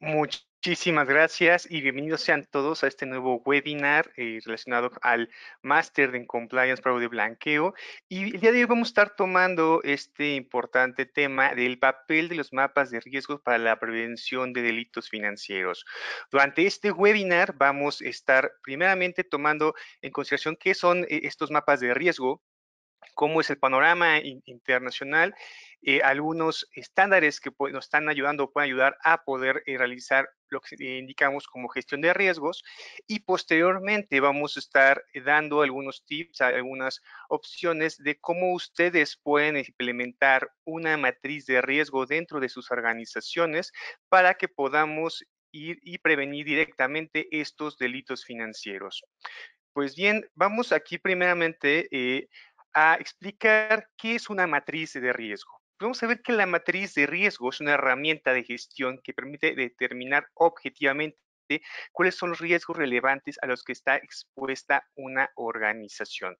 Muchísimas gracias y bienvenidos sean todos a este nuevo webinar eh, relacionado al Máster en Compliance, para de Blanqueo. Y el día de hoy vamos a estar tomando este importante tema del papel de los mapas de riesgo para la prevención de delitos financieros. Durante este webinar vamos a estar primeramente tomando en consideración qué son eh, estos mapas de riesgo, cómo es el panorama internacional, eh, algunos estándares que nos están ayudando, o pueden ayudar a poder eh, realizar lo que indicamos como gestión de riesgos y posteriormente vamos a estar eh, dando algunos tips, algunas opciones de cómo ustedes pueden implementar una matriz de riesgo dentro de sus organizaciones para que podamos ir y prevenir directamente estos delitos financieros. Pues bien, vamos aquí primeramente a explicar qué es una matriz de riesgo. Vamos a ver que la matriz de riesgo es una herramienta de gestión que permite determinar objetivamente cuáles son los riesgos relevantes a los que está expuesta una organización.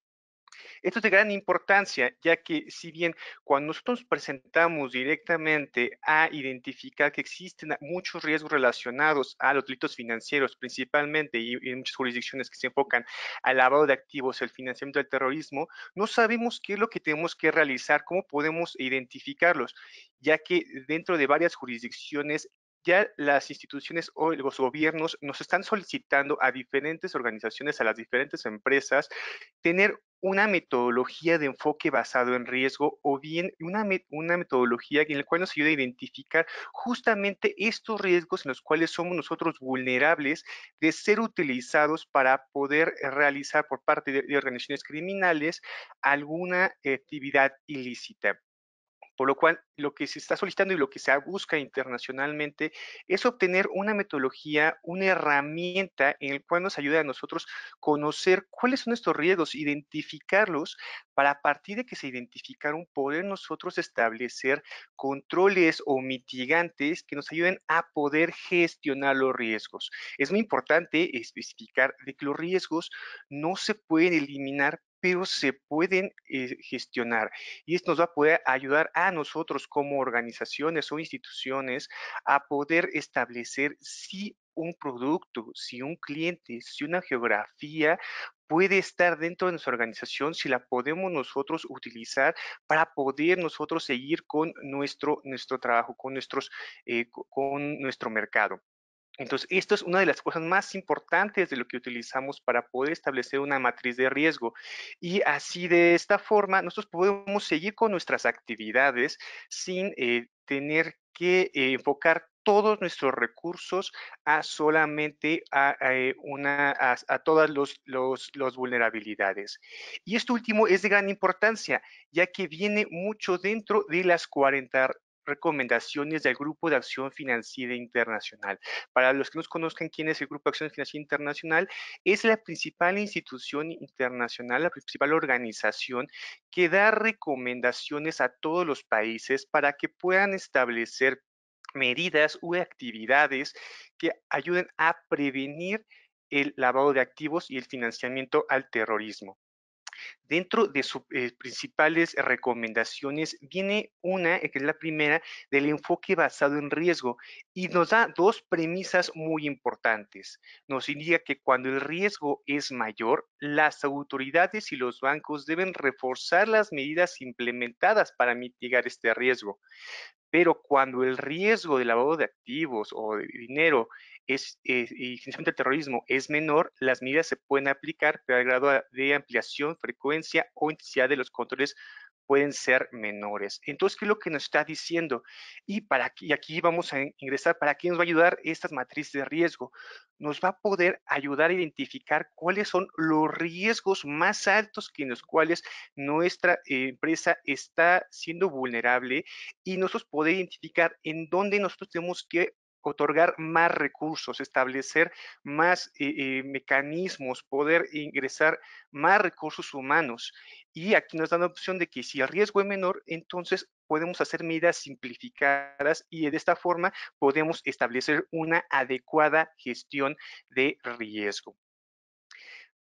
Esto es de gran importancia, ya que si bien cuando nosotros nos presentamos directamente a identificar que existen muchos riesgos relacionados a los delitos financieros, principalmente, en muchas jurisdicciones que se enfocan al lavado de activos, el financiamiento del terrorismo, no sabemos qué es lo que tenemos que realizar, cómo podemos identificarlos, ya que dentro de varias jurisdicciones ya las instituciones o los gobiernos nos están solicitando a diferentes organizaciones, a las diferentes empresas, tener una metodología de enfoque basado en riesgo o bien una, metodología en la cual nos ayuda a identificar justamente estos riesgos en los cuales somos nosotros vulnerables de ser utilizados para poder realizar por parte de organizaciones criminales alguna actividad ilícita. Por lo cual, lo que se está solicitando y lo que se busca internacionalmente es obtener una metodología, una herramienta en la cual nos ayude a nosotros conocer cuáles son estos riesgos, identificarlos, para a partir de que se identificaron, poder nosotros establecer controles o mitigantes que nos ayuden a poder gestionar los riesgos. Es muy importante especificar de que los riesgos no se pueden eliminar pero se pueden eh, gestionar y esto nos va a poder ayudar a nosotros como organizaciones o instituciones a poder establecer si un producto, si un cliente, si una geografía puede estar dentro de nuestra organización si la podemos nosotros utilizar para poder nosotros seguir con nuestro, nuestro trabajo, con, nuestros, eh, con nuestro mercado. Entonces, esto es una de las cosas más importantes de lo que utilizamos para poder establecer una matriz de riesgo. Y así de esta forma, nosotros podemos seguir con nuestras actividades sin eh, tener que eh, enfocar todos nuestros recursos a solamente a, eh, todas las vulnerabilidades. Y esto último es de gran importancia, ya que viene mucho dentro de las 40 recomendaciones del Grupo de Acción Financiera Internacional. Para los que nos conozcan quién es el Grupo de Acción Financiera Internacional, es la principal institución internacional, la principal organización que da recomendaciones a todos los países para que puedan establecer medidas u actividades que ayuden a prevenir el lavado de activos y el financiamiento al terrorismo. Dentro de sus eh, principales recomendaciones viene una, eh, que es la primera, del enfoque basado en riesgo y nos da dos premisas muy importantes. Nos indica que cuando el riesgo es mayor, las autoridades y los bancos deben reforzar las medidas implementadas para mitigar este riesgo. Pero cuando el riesgo de lavado de activos o de dinero es, y financiamiento terrorismo es menor, las medidas se pueden aplicar pero el grado de ampliación, frecuencia o intensidad de los controles pueden ser menores. Entonces, ¿qué es lo que nos está diciendo? Y, para aquí, aquí vamos a ingresar, ¿para qué nos va a ayudar estas matrices de riesgo? Nos va a poder ayudar a identificar cuáles son los riesgos más altos en los cuales nuestra empresa está siendo vulnerable y nosotros poder identificar en dónde nosotros tenemos que otorgar más recursos, establecer más eh, eh, mecanismos, poder ingresar más recursos humanos. Y aquí nos dan la opción de que si el riesgo es menor, entonces podemos hacer medidas simplificadas y de esta forma podemos establecer una adecuada gestión de riesgo.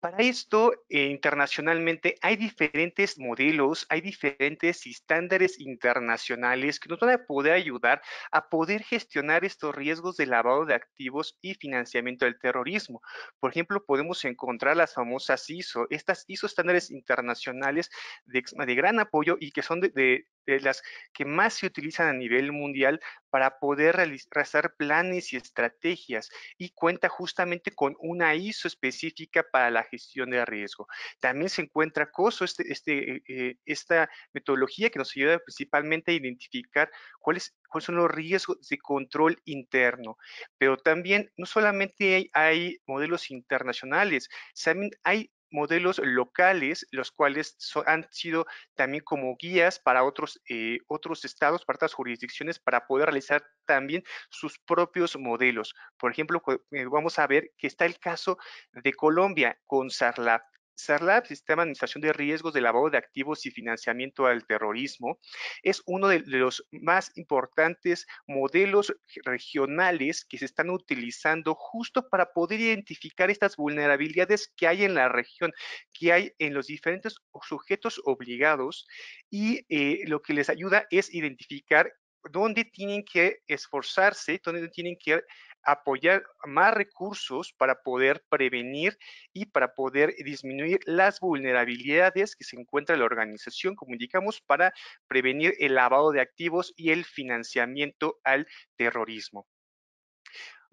Para esto, eh, internacionalmente hay diferentes modelos, hay diferentes estándares internacionales que nos van a poder ayudar a poder gestionar estos riesgos de lavado de activos y financiamiento del terrorismo. Por ejemplo, podemos encontrar las famosas ISO, estas ISO estándares internacionales de, gran apoyo y que son de de las que más se utilizan a nivel mundial para poder realizar planes y estrategias y cuenta justamente con una ISO específica para la gestión de riesgo. También se encuentra COSO, este, este eh, esta metodología que nos ayuda principalmente a identificar cuáles, cuáles son los riesgos de control interno. Pero también no solamente hay modelos internacionales, también hay modelos locales, los cuales han sido también como guías para otros, eh, otros estados, para otras jurisdicciones, para poder realizar también sus propios modelos. Por ejemplo, eh, vamos a ver que está el caso de Colombia con Sarlat. SARLAP, Sistema de Administración de Riesgos de Lavado de Activos y Financiamiento al Terrorismo, es uno de los más importantes modelos regionales que se están utilizando justo para poder identificar estas vulnerabilidades que hay en la región, que hay en los diferentes sujetos obligados y eh, lo que les ayuda es identificar dónde tienen que esforzarse, dónde tienen que apoyar más recursos para poder prevenir y para poder disminuir las vulnerabilidades que se encuentra la organización, como indicamos, para prevenir el lavado de activos y el financiamiento al terrorismo.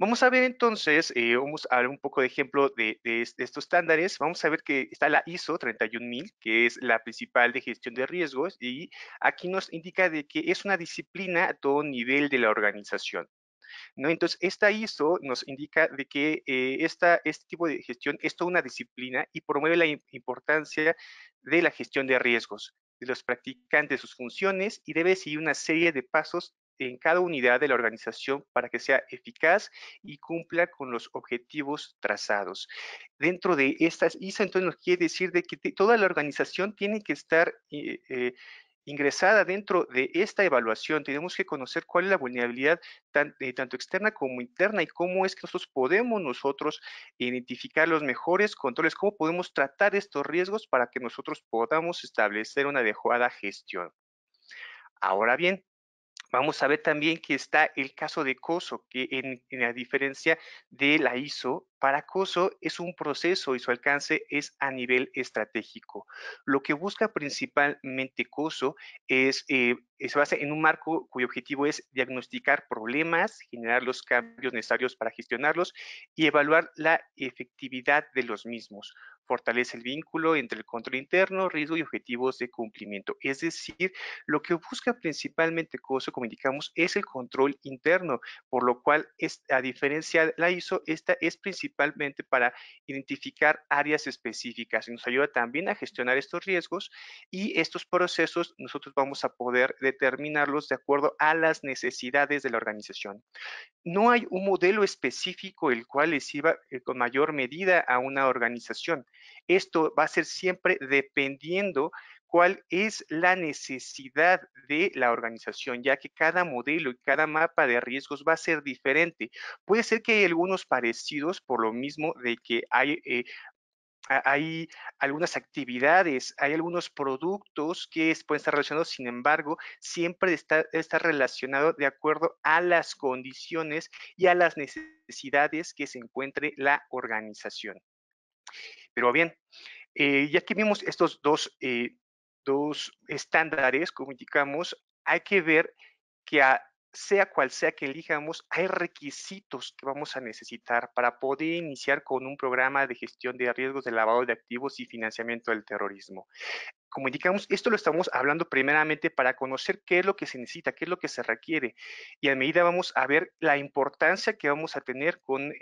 Vamos a ver entonces, eh, vamos a ver un poco de ejemplo de, de, estos estándares. Vamos a ver que está la ISO 31000, que es la principal de gestión de riesgos, y aquí nos indica de que es una disciplina a todo nivel de la organización. ¿no? Entonces, esta ISO nos indica de que eh, esta, este tipo de gestión es toda una disciplina y promueve la importancia de la gestión de riesgos, de los practicantes, sus funciones y debe seguir una serie de pasos en cada unidad de la organización para que sea eficaz y cumpla con los objetivos trazados. Dentro de estas ISO, entonces nos quiere decir de que toda la organización tiene que estar eh, eh, ingresada dentro de esta evaluación, tenemos que conocer cuál es la vulnerabilidad eh, tanto externa como interna y cómo es que nosotros podemos nosotros identificar los mejores controles, cómo podemos tratar estos riesgos para que nosotros podamos establecer una adecuada gestión. Ahora bien, Vamos a ver también que está el caso de COSO, que en, la diferencia de la ISO, para COSO es un proceso y su alcance es a nivel estratégico. Lo que busca principalmente COSO es, eh, se basa en un marco cuyo objetivo es diagnosticar problemas, generar los cambios necesarios para gestionarlos y evaluar la efectividad de los mismos fortalece el vínculo entre el control interno, riesgo y objetivos de cumplimiento. Es decir, lo que busca principalmente COSO, como indicamos, es el control interno, por lo cual, a diferencia de la ISO, esta es principalmente para identificar áreas específicas y nos ayuda también a gestionar estos riesgos y estos procesos nosotros vamos a poder determinarlos de acuerdo a las necesidades de la organización. No hay un modelo específico el cual les iba eh, con mayor medida a una organización. Esto va a ser siempre dependiendo cuál es la necesidad de la organización, ya que cada modelo y cada mapa de riesgos va a ser diferente. Puede ser que hay algunos parecidos por lo mismo de que hay eh, hay algunas actividades, hay algunos productos que pueden estar relacionados, sin embargo, siempre está, está, relacionado de acuerdo a las condiciones y a las necesidades que se encuentre la organización. Pero bien, eh, ya que vimos estos dos, eh, dos estándares, como indicamos, hay que ver que sea cual sea que elijamos, hay requisitos que vamos a necesitar para poder iniciar con un programa de gestión de riesgos de lavado de activos y financiamiento del terrorismo como indicamos, esto lo estamos hablando primeramente para conocer qué es lo que se necesita, qué es lo que se requiere. Y a medida vamos a ver la importancia que vamos a tener con,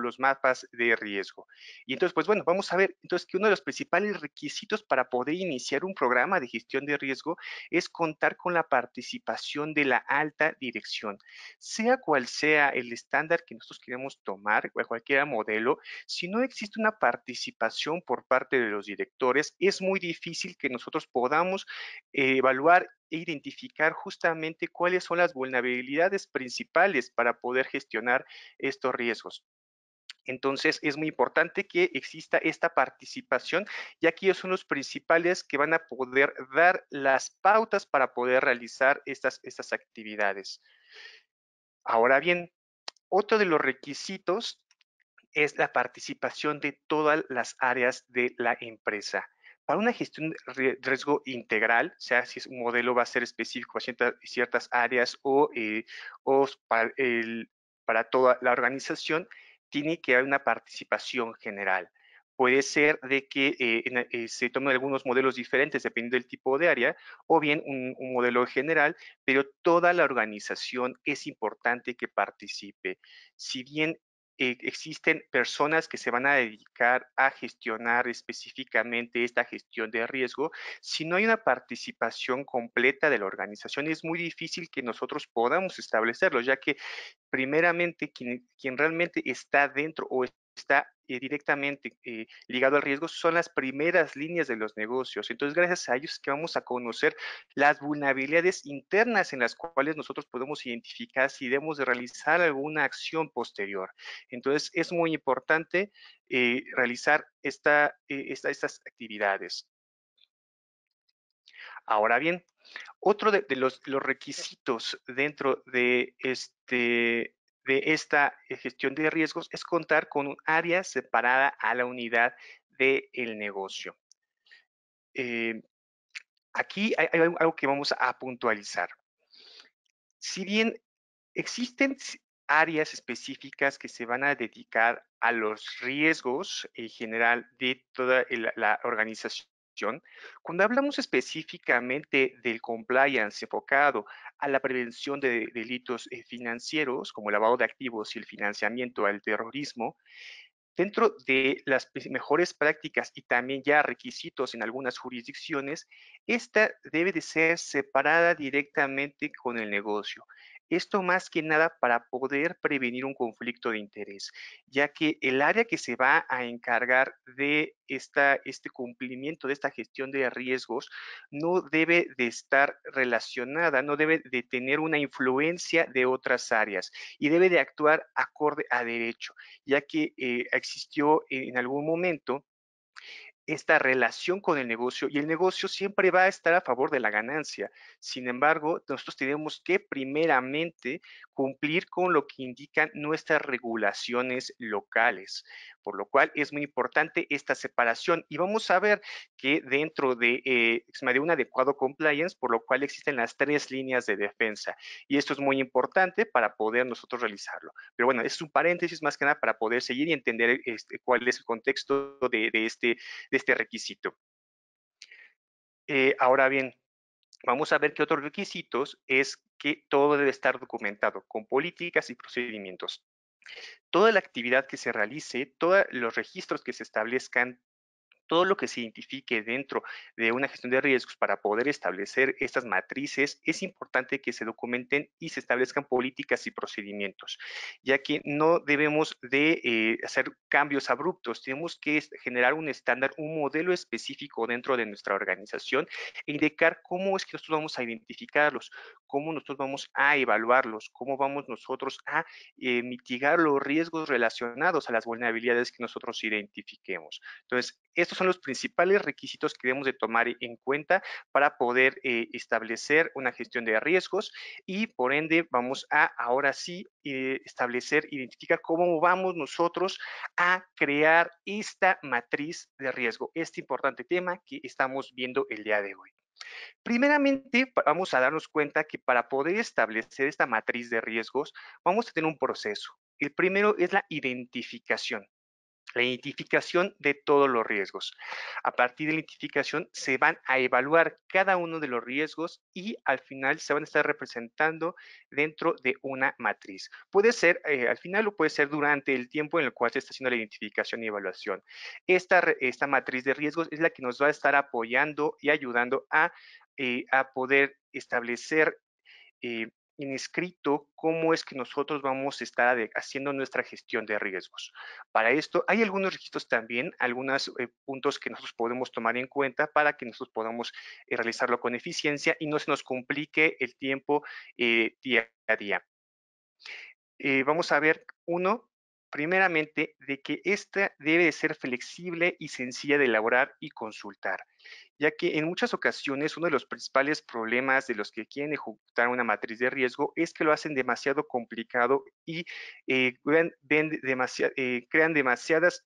los mapas de riesgo. Y entonces, pues bueno, vamos a ver entonces que uno de los principales requisitos para poder iniciar un programa de gestión de riesgo es contar con la participación de la alta dirección. Sea cual sea el estándar que nosotros queremos tomar, cualquier modelo, si no existe una participación por parte de los directores, es muy difícil que nosotros podamos eh, evaluar e identificar justamente cuáles son las vulnerabilidades principales para poder gestionar estos riesgos. Entonces es muy importante que exista esta participación, ya que ellos son los principales que van a poder dar las pautas para poder realizar estas, estas actividades. Ahora bien, otro de los requisitos es la participación de todas las áreas de la empresa. Para una gestión de riesgo integral, o sea, si es un modelo va a ser específico para ciertas, áreas o, eh, para, toda la organización, tiene que haber una participación general puede ser de que eh, eh, se tomen algunos modelos diferentes dependiendo del tipo de área o bien un, un, modelo general, pero toda la organización es importante que participe. Si bien eh, existen personas que se van a dedicar a gestionar específicamente esta gestión de riesgo. Si no hay una participación completa de la organización, es muy difícil que nosotros podamos establecerlo, ya que primeramente quien, quien realmente está dentro o está eh, directamente eh, ligado al riesgo son las primeras líneas de los negocios. Entonces, gracias a ellos que vamos a conocer las vulnerabilidades internas en las cuales nosotros podemos identificar si debemos de realizar alguna acción posterior. Entonces, es muy importante eh, realizar esta, estas actividades. Ahora bien, otro de, los, los, requisitos dentro de este de esta eh, gestión de riesgos es contar con un área separada a la unidad del negocio. Eh, aquí hay algo que vamos a puntualizar. Si bien existen áreas específicas que se van a dedicar a los riesgos en general de toda la organización. Cuando hablamos específicamente del compliance enfocado a la prevención de delitos eh, financieros, como el lavado de activos y el financiamiento al terrorismo, dentro de las mejores prácticas y también ya requisitos en algunas jurisdicciones, esta debe de ser separada directamente con el negocio. Esto más que nada para poder prevenir un conflicto de interés, ya que el área que se va a encargar de este cumplimiento, de esta gestión de riesgos, no debe de estar relacionada, no debe de tener una influencia de otras áreas y debe de actuar acorde a derecho, ya que eh, existió en algún momento esta relación con el negocio y el negocio siempre va a estar a favor de la ganancia. Sin embargo, nosotros tenemos que primeramente cumplir con lo que indican nuestras regulaciones locales, por lo cual es muy importante esta separación y vamos a ver que dentro de, eh, de un adecuado compliance, por lo cual existen las tres líneas de defensa y esto es muy importante para poder nosotros realizarlo. Pero bueno, es un paréntesis más que nada para poder seguir y entender este, cuál es el contexto de, este este requisito. Eh, ahora bien, vamos a ver que otros requisitos es que todo debe estar documentado con políticas y procedimientos. Toda la actividad que se realice, todos los registros que se establezcan, todo lo que se identifique dentro de una gestión de riesgos para poder establecer estas matrices, es importante que se documenten y se establezcan políticas y procedimientos, ya que no debemos de eh, hacer cambios abruptos, tenemos que generar un estándar, un modelo específico dentro de nuestra organización e indicar cómo es que nosotros vamos a identificarlos, cómo nosotros vamos a evaluarlos, cómo vamos nosotros a eh, mitigar los riesgos relacionados a las vulnerabilidades que nosotros identifiquemos. Entonces, estos son los principales requisitos que debemos de tomar e, en cuenta para poder eh, establecer una gestión de riesgos y por ende vamos a ahora sí eh, establecer, identificar cómo vamos nosotros a crear esta matriz de riesgo, este importante tema que estamos viendo el día de hoy. Primeramente, vamos a darnos cuenta que para poder establecer esta matriz de riesgos, vamos a tener un proceso. El primero es la identificación la identificación de todos los riesgos. A partir de la identificación se van a evaluar cada uno de los riesgos y al final se van a estar representando dentro de una matriz. Puede ser eh, al final o puede ser durante el tiempo en el cual se está haciendo la identificación y evaluación. Esta, esta matriz de riesgos es la que nos va a estar apoyando y ayudando a, eh, poder establecer eh, inscrito escrito cómo es que nosotros vamos a estar haciendo nuestra gestión de riesgos. Para esto hay algunos registros también, algunos eh, puntos que nosotros podemos tomar en cuenta para que nosotros podamos eh, realizarlo con eficiencia y no se nos complique el tiempo eh, día a día. vamos a ver, uno, primeramente, de que ésta debe ser flexible y sencilla de elaborar y consultar, ya que en muchas ocasiones uno de los principales problemas de los que quieren ejecutar una matriz de riesgo es que lo hacen demasiado complicado y eh, eh, crean demasiadas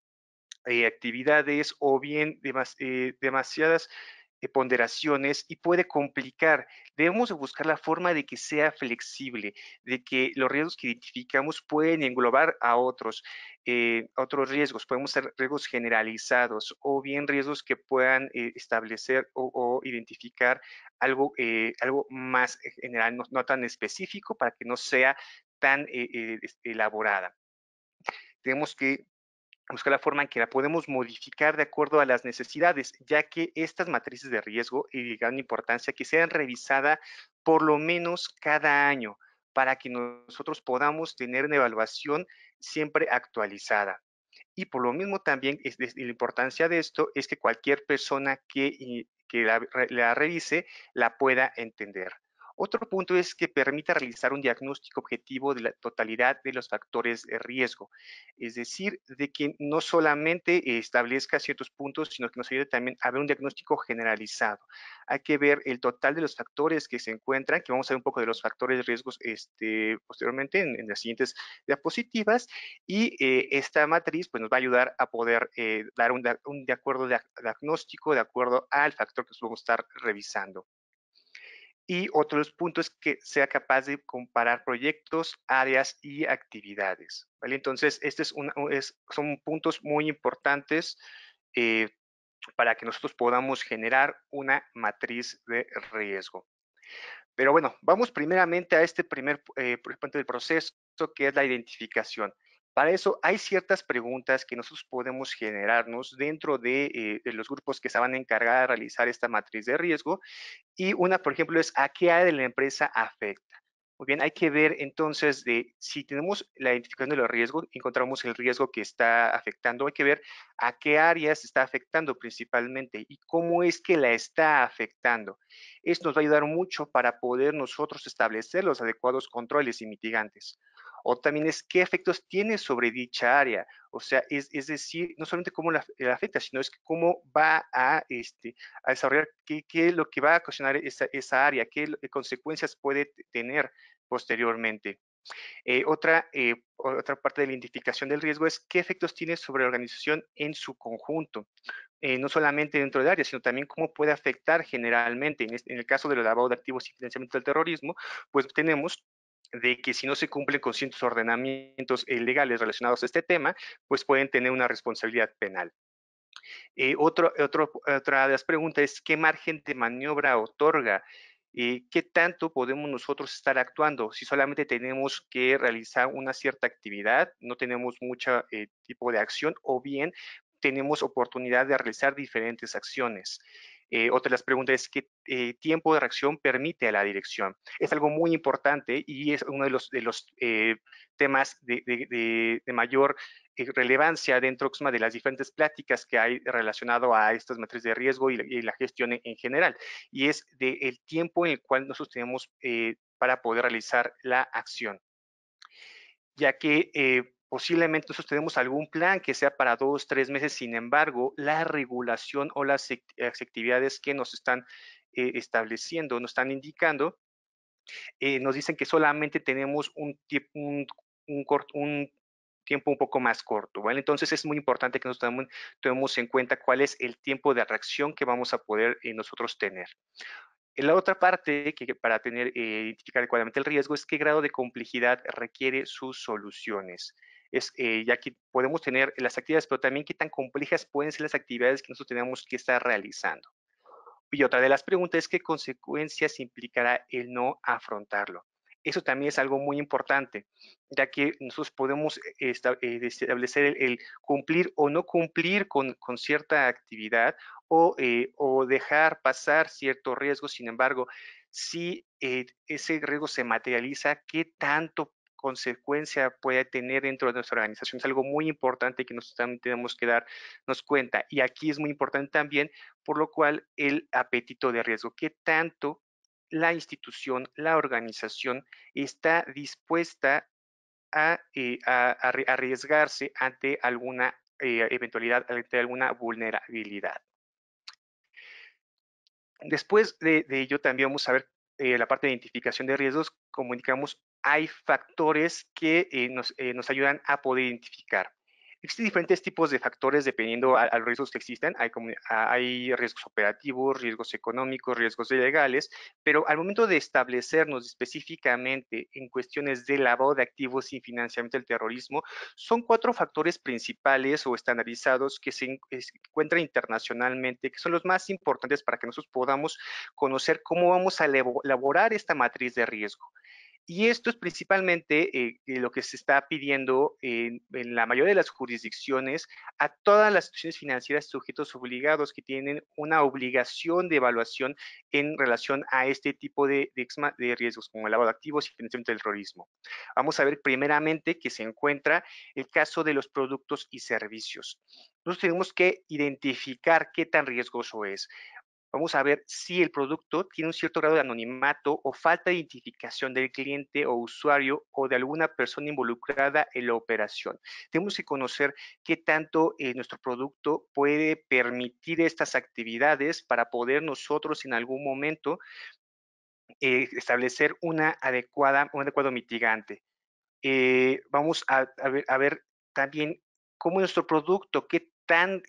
eh, actividades o bien demasiadas... Eh, ponderaciones y puede complicar. Debemos buscar la forma de que sea flexible, de que los riesgos que identificamos pueden englobar a otros, eh, otros riesgos. Podemos ser riesgos generalizados o bien riesgos que puedan eh, establecer o, identificar algo, algo más general, no, no, tan específico para que no sea tan elaborada tenemos que buscar la forma en que la podemos modificar de acuerdo a las necesidades, ya que estas matrices de riesgo y de gran importancia que sean revisadas por lo menos cada año para que nosotros podamos tener una evaluación siempre actualizada. Y por lo mismo también es, la importancia de esto es que cualquier persona que, la revise la pueda entender. Otro punto es que permita realizar un diagnóstico objetivo de la totalidad de los factores de riesgo, es decir, de que no solamente establezca ciertos puntos, sino que nos ayude también a ver un diagnóstico generalizado. Hay que ver el total de los factores que se encuentran, que vamos a ver un poco de los factores de riesgo este, posteriormente en, las siguientes diapositivas, y eh, esta matriz pues, nos va a ayudar a poder eh, dar un, acuerdo de, diagnóstico de acuerdo al factor que vamos a estar revisando. Y otro puntos es que sea capaz de comparar proyectos, áreas y actividades. Entonces, estos es son puntos muy importantes eh, para que nosotros podamos generar una matriz de riesgo. Pero bueno, vamos primeramente a este primer eh, punto del proceso, que es la identificación. Para eso hay ciertas preguntas que nosotros podemos generarnos dentro eh, de, los grupos que se van a encargar de realizar esta matriz de riesgo. Y una, por ejemplo, es ¿a qué área de la empresa afecta? Muy bien, hay que ver entonces de si tenemos la identificación de los riesgos, encontramos el riesgo que está afectando, hay que ver a qué áreas está afectando principalmente y cómo es que la está afectando. Esto nos va a ayudar mucho para poder nosotros establecer los adecuados controles y mitigantes o también es qué efectos tiene sobre dicha área. O sea, es, es decir, no solamente cómo la, afecta, sino es cómo va a, este, a desarrollar, qué, qué, es lo que va a ocasionar esa, esa área, qué consecuencias puede tener posteriormente. Eh, otra, eh, otra parte de la identificación del riesgo es qué efectos tiene sobre la organización en su conjunto, eh, no solamente dentro del área, sino también cómo puede afectar generalmente. En, en el caso del lavado de activos y financiamiento del terrorismo, pues tenemos de que si no se cumplen con ciertos ordenamientos legales relacionados a este tema, pues pueden tener una responsabilidad penal. Eh, otra de las preguntas es, ¿qué margen de maniobra otorga? Eh, ¿Qué tanto podemos nosotros estar actuando? Si solamente tenemos que realizar una cierta actividad, no tenemos mucho eh, tipo de acción, o bien tenemos oportunidad de realizar diferentes acciones. Eh, otra de las preguntas es qué eh, tiempo de reacción permite a la dirección. Es algo muy importante y es uno de los, de los eh, temas de, mayor relevancia dentro de las diferentes pláticas que hay relacionado a estas matrices de riesgo y la, gestión en, general. Y es del tiempo en el cual nosotros tenemos para poder realizar la acción ya que Posiblemente nosotros tenemos algún plan que sea para dos, tres meses, sin embargo, la regulación o las actividades que nos están eh, estableciendo, nos están indicando, eh, nos dicen que solamente tenemos un, tiempo un poco más corto, Entonces es muy importante que nos tomemos en cuenta cuál es el tiempo de atracción que vamos a poder eh, nosotros tener. la otra parte, que para identificar adecuadamente el riesgo, es qué grado de complejidad requiere sus soluciones es eh, ya que podemos tener las actividades, pero también qué tan complejas pueden ser las actividades que nosotros tenemos que estar realizando. Y otra de las preguntas es qué consecuencias implicará el no afrontarlo. Eso también es algo muy importante, ya que nosotros podemos eh, eh, establecer el, cumplir o no cumplir con, cierta actividad o, dejar pasar cierto riesgo. Sin embargo, si ese riesgo se materializa, ¿qué tanto consecuencia puede tener dentro de nuestra organización. Es algo muy importante que nosotros también tenemos que darnos cuenta. Y aquí es muy importante también, por lo cual, el apetito de riesgo. ¿Qué tanto la institución, la organización está dispuesta a, eh, arriesgarse ante alguna eh, eventualidad, ante alguna vulnerabilidad? Después de, ello, también vamos a ver eh, la parte de identificación de riesgos, comunicamos hay factores que eh, eh, nos, ayudan a poder identificar. Existen diferentes tipos de factores dependiendo a, los riesgos que existen. Hay, ah, hay riesgos operativos, riesgos económicos, riesgos legales, pero al momento de establecernos específicamente en cuestiones de lavado de activos y financiamiento del terrorismo, son cuatro factores principales o estandarizados que se encuentran internacionalmente, que son los más importantes para que nosotros podamos conocer cómo vamos a elaborar esta matriz de riesgo. Y esto es principalmente eh, eh, lo que se está pidiendo en, la mayoría de las jurisdicciones a todas las instituciones financieras sujetos obligados que tienen una obligación de evaluación en relación a este tipo de, riesgos como el lavado de activos y financiamiento del terrorismo. Vamos a ver primeramente que se encuentra el caso de los productos y servicios. Nosotros tenemos que identificar qué tan riesgoso es vamos a ver si el producto tiene un cierto grado de anonimato o falta de identificación del cliente o usuario o de alguna persona involucrada en la operación. Tenemos que conocer qué tanto eh, nuestro producto puede permitir estas actividades para poder nosotros en algún momento eh, establecer una adecuada, un adecuado mitigante. Eh, vamos a, ver, a ver también cómo nuestro producto, qué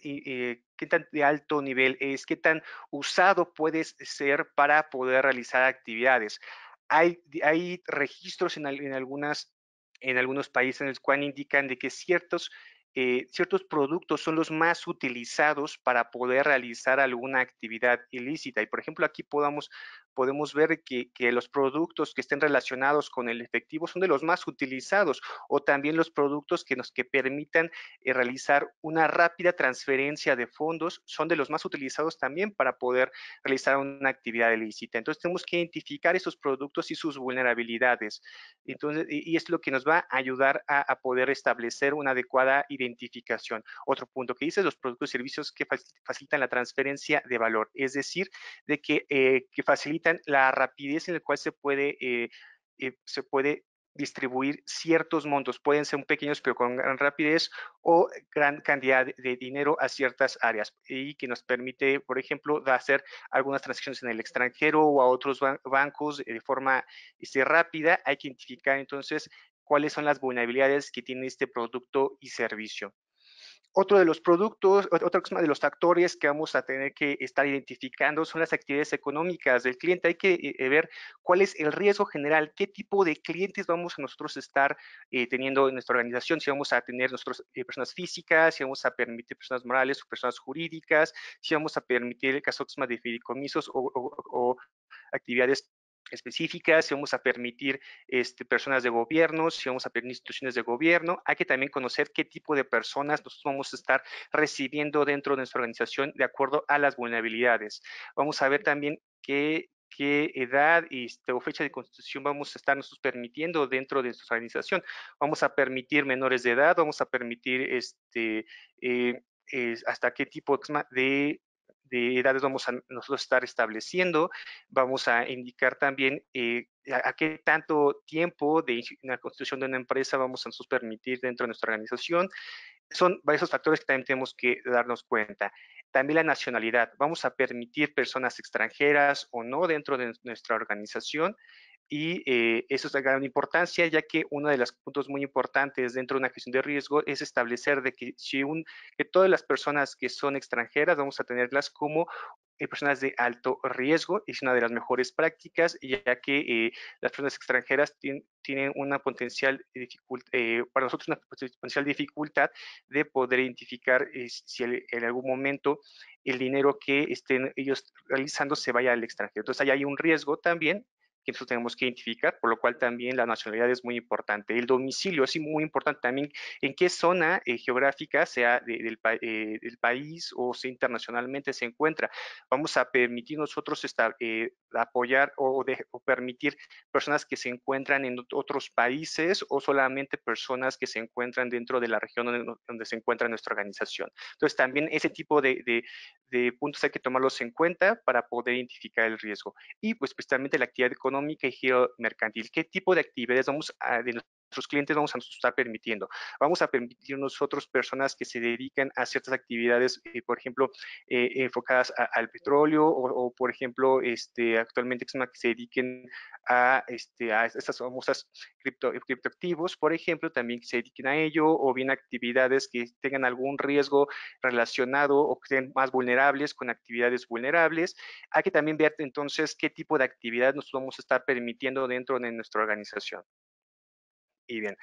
eh, qué tan de alto nivel es, qué tan usado puedes ser para poder realizar actividades. Hay, hay registros en, algunas, en algunos países en los cuales indican de que ciertos eh, ciertos productos son los más utilizados para poder realizar alguna actividad ilícita. Y por ejemplo, aquí podamos podemos ver que, los productos que estén relacionados con el efectivo son de los más utilizados o también los productos que nos que permitan eh, realizar una rápida transferencia de fondos son de los más utilizados también para poder realizar una actividad ilícita. Entonces tenemos que identificar esos productos y sus vulnerabilidades. Entonces, y, es lo que nos va a ayudar a, poder establecer una adecuada identificación. Otro punto que dice los productos y servicios que facilitan la transferencia de valor, es decir, de que, eh, que facilitan la rapidez en la cual se puede, eh, eh, distribuir ciertos montos. Pueden ser pequeños, pero con gran rapidez o gran cantidad de dinero a ciertas áreas y que nos permite, por ejemplo, hacer algunas transacciones en el extranjero o a otros bancos eh, de forma este, rápida. Hay que identificar entonces cuáles son las vulnerabilidades que tiene este producto y servicio. Otro de los productos, otro de los factores que vamos a tener que estar identificando son las actividades económicas del cliente. Hay que eh, ver cuál es el riesgo general, qué tipo de clientes vamos a nosotros estar eh, teniendo en nuestra organización, si vamos a tener nosotros eh, personas físicas, si vamos a permitir personas morales o personas jurídicas, si vamos a permitir el caso de fideicomisos o actividades específicas, si vamos a permitir este, personas de gobierno, si vamos a permitir instituciones de gobierno. Hay que también conocer qué tipo de personas nosotros vamos a estar recibiendo dentro de nuestra organización de acuerdo a las vulnerabilidades. Vamos a ver también qué qué edad y, este, o fecha de constitución vamos a estar nosotros permitiendo dentro de nuestra organización. Vamos a permitir menores de edad, vamos a permitir este, eh, hasta qué tipo de de edades vamos a nosotros estar estableciendo, vamos a indicar también eh, a, qué tanto tiempo de la construcción de una empresa vamos a nosotros permitir dentro de nuestra organización. Son varios factores que también tenemos que darnos cuenta. También la nacionalidad. Vamos a permitir personas extranjeras o no dentro de nuestra organización. Y eh, eso es de gran importancia, ya que uno de los puntos muy importantes dentro de una gestión de riesgo es establecer de que, si un, que todas las personas que son extranjeras vamos a tenerlas como eh, personas de alto riesgo. Es una de las mejores prácticas, ya que eh, las personas extranjeras tienen, tienen una potencial dificultad, para nosotros una potencial dificultad de poder identificar si en algún momento el dinero que estén ellos realizando se vaya al extranjero. Entonces ahí hay un riesgo también que nosotros tenemos que identificar, por lo cual también la nacionalidad es muy importante. El domicilio es muy importante también en qué zona eh, geográfica sea eh, del, país o sea internacionalmente se encuentra. Vamos a permitir nosotros esta, eh, apoyar o, permitir personas que se encuentran en otros países o solamente personas que se encuentran dentro de la región donde, se encuentra nuestra organización. Entonces también ese tipo de, de de puntos hay que tomarlos en cuenta para poder identificar el riesgo. Y pues precisamente la actividad económica y geomercantil. mercantil. ¿Qué tipo de actividades vamos a, denunciar? nuestros clientes vamos a estar permitiendo. Vamos a permitir nosotros personas que se dedican a ciertas actividades, eh, por ejemplo, eh, enfocadas al petróleo o, por ejemplo, este, actualmente que se dediquen a, este, estas famosas criptoactivos, por ejemplo, también que se dediquen a ello o bien actividades que tengan algún riesgo relacionado o que sean más vulnerables con actividades vulnerables. Hay que también ver entonces qué tipo de actividad nos vamos a estar permitiendo dentro de nuestra organización y bien.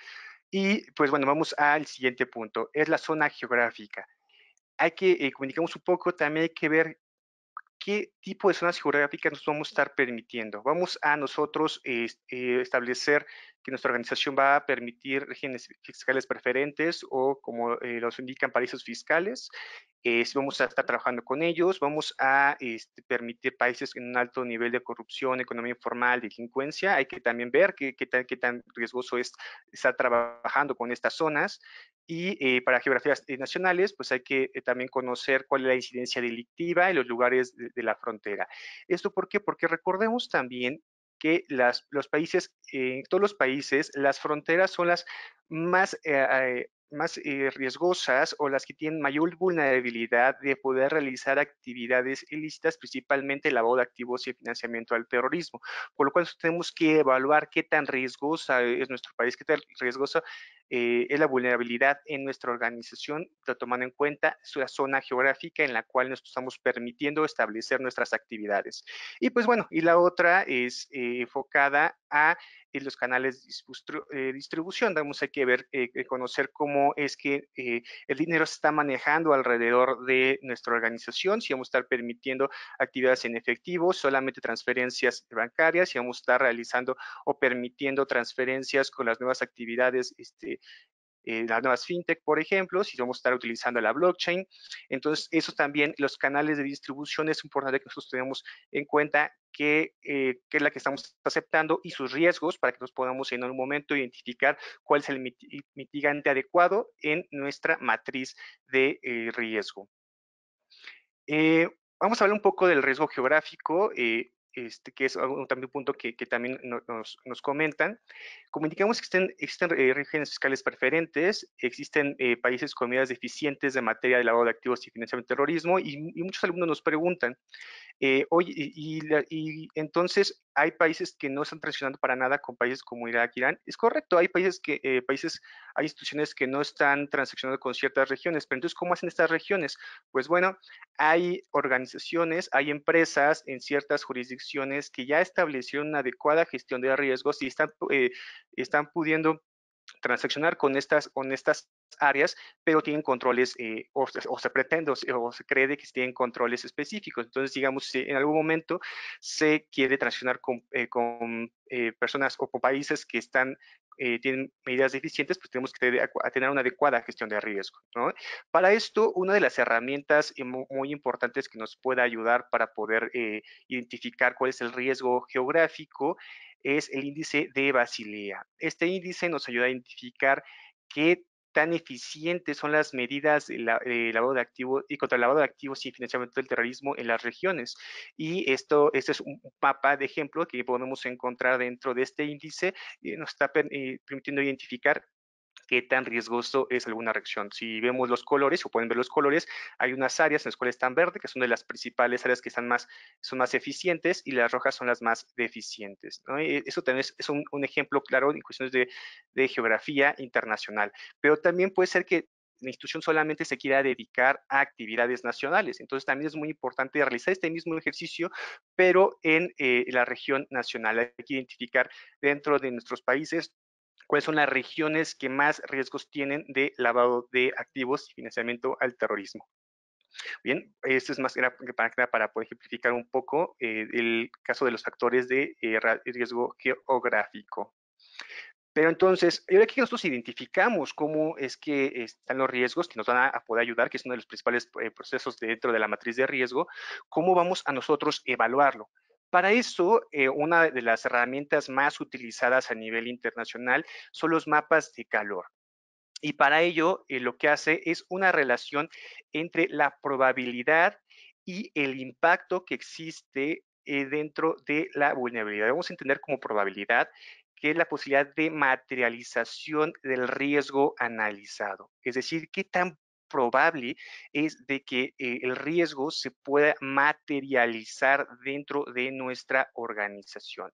Y pues bueno, vamos al siguiente punto, es la zona geográfica. Hay que, eh, comunicarnos un poco, también hay que ver qué tipo de zonas geográficas nos vamos a estar permitiendo. Vamos a nosotros eh, establecer nuestra organización va a permitir regímenes fiscales preferentes o, como eh, los indican, paraísos fiscales. Eh, vamos a estar trabajando con ellos, vamos a este, permitir países en un alto nivel de corrupción, economía informal, delincuencia. Hay que también ver qué, qué, tan, qué tan riesgoso es estar trabajando con estas zonas. Y eh, para geografías nacionales, pues hay que también conocer cuál es la incidencia delictiva en los lugares de, de, la frontera. ¿Esto por qué? Porque recordemos también que las, los países, eh, todos los países, las fronteras son las más, eh, eh, más riesgosas o las que tienen mayor vulnerabilidad de poder realizar actividades ilícitas, principalmente lavado de activos y financiamiento al terrorismo. Por lo cual tenemos que evaluar qué tan riesgosa es nuestro país, qué tan riesgosa eh, es la vulnerabilidad en nuestra organización, tomando en cuenta su zona geográfica en la cual nos estamos permitiendo establecer nuestras actividades. Y pues bueno, y la otra es eh, enfocada a eh, los canales de distribución. Vamos a que ver, conocer cómo es que el dinero se está manejando alrededor de nuestra organización, si vamos a estar permitiendo actividades en efectivo, solamente transferencias bancarias, si vamos a estar realizando o permitiendo transferencias con las nuevas actividades este, eh, las nuevas fintech, por ejemplo, si vamos a estar utilizando la blockchain. Entonces, eso también, los canales de distribución es importante que nosotros tengamos en cuenta eh, que, es la que estamos aceptando y sus riesgos para que nos podamos en un momento identificar cuál es el mitigante adecuado en nuestra matriz de eh, riesgo. vamos a hablar un poco del riesgo geográfico. Este, que es un, también un punto que, también nos, nos, comentan. Como indicamos, existen, existen eh, regímenes fiscales preferentes, existen eh, países con medidas deficientes de materia de lavado de activos y financiamiento del terrorismo, y, muchos alumnos nos preguntan, eh, y, entonces hay países que no están transaccionando para nada con países como Irak, Irán. Es correcto, hay países que, eh, países, hay instituciones que no están transaccionando con ciertas regiones, pero entonces, ¿cómo hacen estas regiones? Pues bueno, hay organizaciones, hay empresas en ciertas jurisdicciones que ya establecieron una adecuada gestión de riesgos y están, eh, están pudiendo transaccionar con estas, con estas áreas, pero tienen controles eh, o, se pretende o se, cree que tienen controles específicos. Entonces, digamos, si en algún momento se quiere transaccionar con, eh, personas o con países que están eh, tienen medidas eficientes, pues tenemos que tener una adecuada gestión de riesgo. Para esto, una de las herramientas muy importantes que nos puede ayudar para poder eh, identificar cuál es el riesgo geográfico es el índice de Basilea. Este índice nos ayuda a identificar qué tan eficientes son las medidas de, lavado de activos y contra el lavado de activos y financiamiento del terrorismo en las regiones. Y esto, este es un mapa de ejemplo que podemos encontrar dentro de este índice, y nos está eh, permitiendo identificar qué tan riesgoso es alguna reacción. Si vemos los colores, o pueden ver los colores, hay unas áreas en las cuales están verde, que son de las principales áreas que están más, son más eficientes, y las rojas son las más deficientes. Eh, eso también es, un, ejemplo claro en cuestiones de, geografía internacional. Pero también puede ser que la institución solamente se quiera dedicar a actividades nacionales. Entonces también es muy importante realizar este mismo ejercicio, pero en eh, la región nacional. Hay que identificar dentro de nuestros países cuáles son las regiones que más riesgos tienen de lavado de activos y financiamiento al terrorismo. Bien, esto es más para, para poder ejemplificar un poco eh, el caso de los factores de eh, riesgo geográfico. Pero entonces, ahora que nosotros identificamos cómo es que están los riesgos que nos van a, poder ayudar, que es uno de los principales eh, procesos dentro de la matriz de riesgo, ¿cómo vamos a nosotros evaluarlo? Para eso, eh, una de las herramientas más utilizadas a nivel internacional son los mapas de calor. Y para ello, eh, lo que hace es una relación entre la probabilidad y el impacto que existe eh, dentro de la vulnerabilidad. Vamos a entender como probabilidad que es la posibilidad de materialización del riesgo analizado. Es decir, qué tan probable es de que eh, el riesgo se pueda materializar dentro de nuestra organización.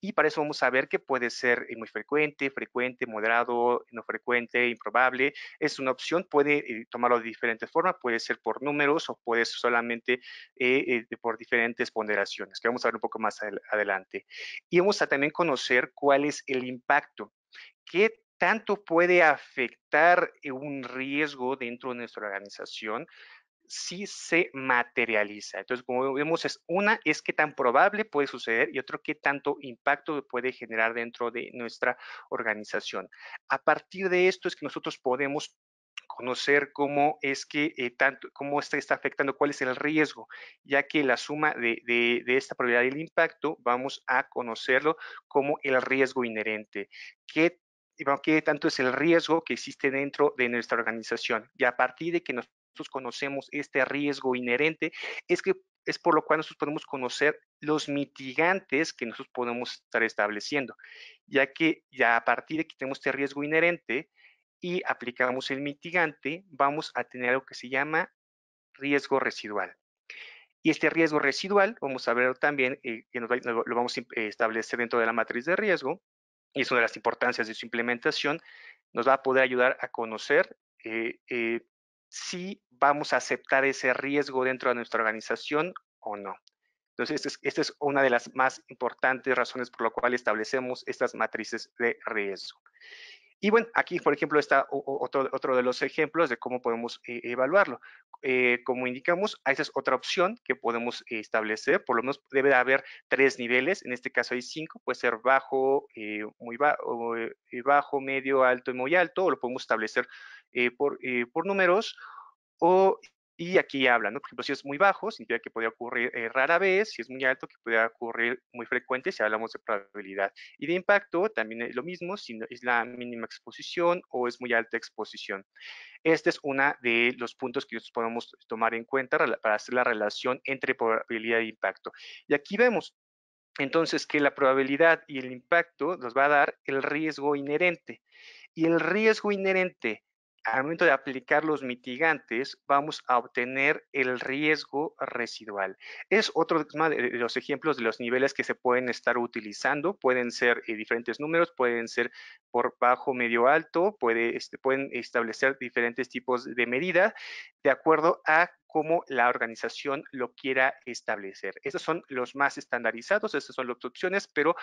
Y para eso vamos a ver que puede ser eh, muy frecuente, frecuente, moderado, no frecuente, improbable. Es una opción, puede eh, tomarlo de diferentes formas, puede ser por números o puede ser solamente por diferentes ponderaciones, que vamos a ver un poco más adelante. Y vamos a también conocer cuál es el impacto. ¿Qué tanto puede afectar eh, un riesgo dentro de nuestra organización si se materializa. Entonces, como vemos, es una es qué tan probable puede suceder y otro qué tanto impacto puede generar dentro de nuestra organización. A partir de esto es que nosotros podemos conocer cómo es que eh, tanto, cómo este está, afectando, cuál es el riesgo, ya que la suma de, de esta probabilidad del impacto vamos a conocerlo como el riesgo inherente. ¿Qué qué tanto es el riesgo que existe dentro de nuestra organización. Y a partir de que nosotros conocemos este riesgo inherente, es que es por lo cual nosotros podemos conocer los mitigantes que nosotros podemos estar estableciendo, ya que ya a partir de que tenemos este riesgo inherente y aplicamos el mitigante, vamos a tener algo que se llama riesgo residual. Y este riesgo residual, vamos a ver también, eh, que lo vamos a eh, establecer dentro de la matriz de riesgo, y es una de las importancias de su implementación, nos va a poder ayudar a conocer eh, eh, si vamos a aceptar ese riesgo dentro de nuestra organización o no. Entonces, este esta es, una de las más importantes razones por la cual establecemos estas matrices de riesgo. Y bueno, aquí, por ejemplo, está otro, otro de los ejemplos de cómo podemos eh, evaluarlo. Eh, como indicamos, esa es otra opción que podemos establecer. Por lo menos debe haber tres niveles. En este caso hay cinco. Puede ser bajo, eh, muy bajo, bajo, medio, alto y muy alto. O lo podemos establecer por, por números o y aquí hablan, ¿no? Por ejemplo, si es muy bajo, significa que podría ocurrir eh, rara vez, si es muy alto, que podría ocurrir muy frecuente si hablamos de probabilidad. Y de impacto, también es lo mismo, si es la mínima exposición o es muy alta exposición. Este es uno de los puntos que nosotros podemos tomar en cuenta para hacer la relación entre probabilidad e impacto. Y aquí vemos, entonces, que la probabilidad y el impacto nos va a dar el riesgo inherente. Y el riesgo inherente al momento de aplicar los mitigantes, vamos a obtener el riesgo residual. Es otro de los ejemplos de los niveles que se pueden estar utilizando. Pueden ser eh, diferentes números, pueden ser por bajo, medio, alto, este, pueden establecer diferentes tipos de medida de acuerdo a cómo la organización lo quiera establecer. Estos son los más estandarizados, estas son las opciones, pero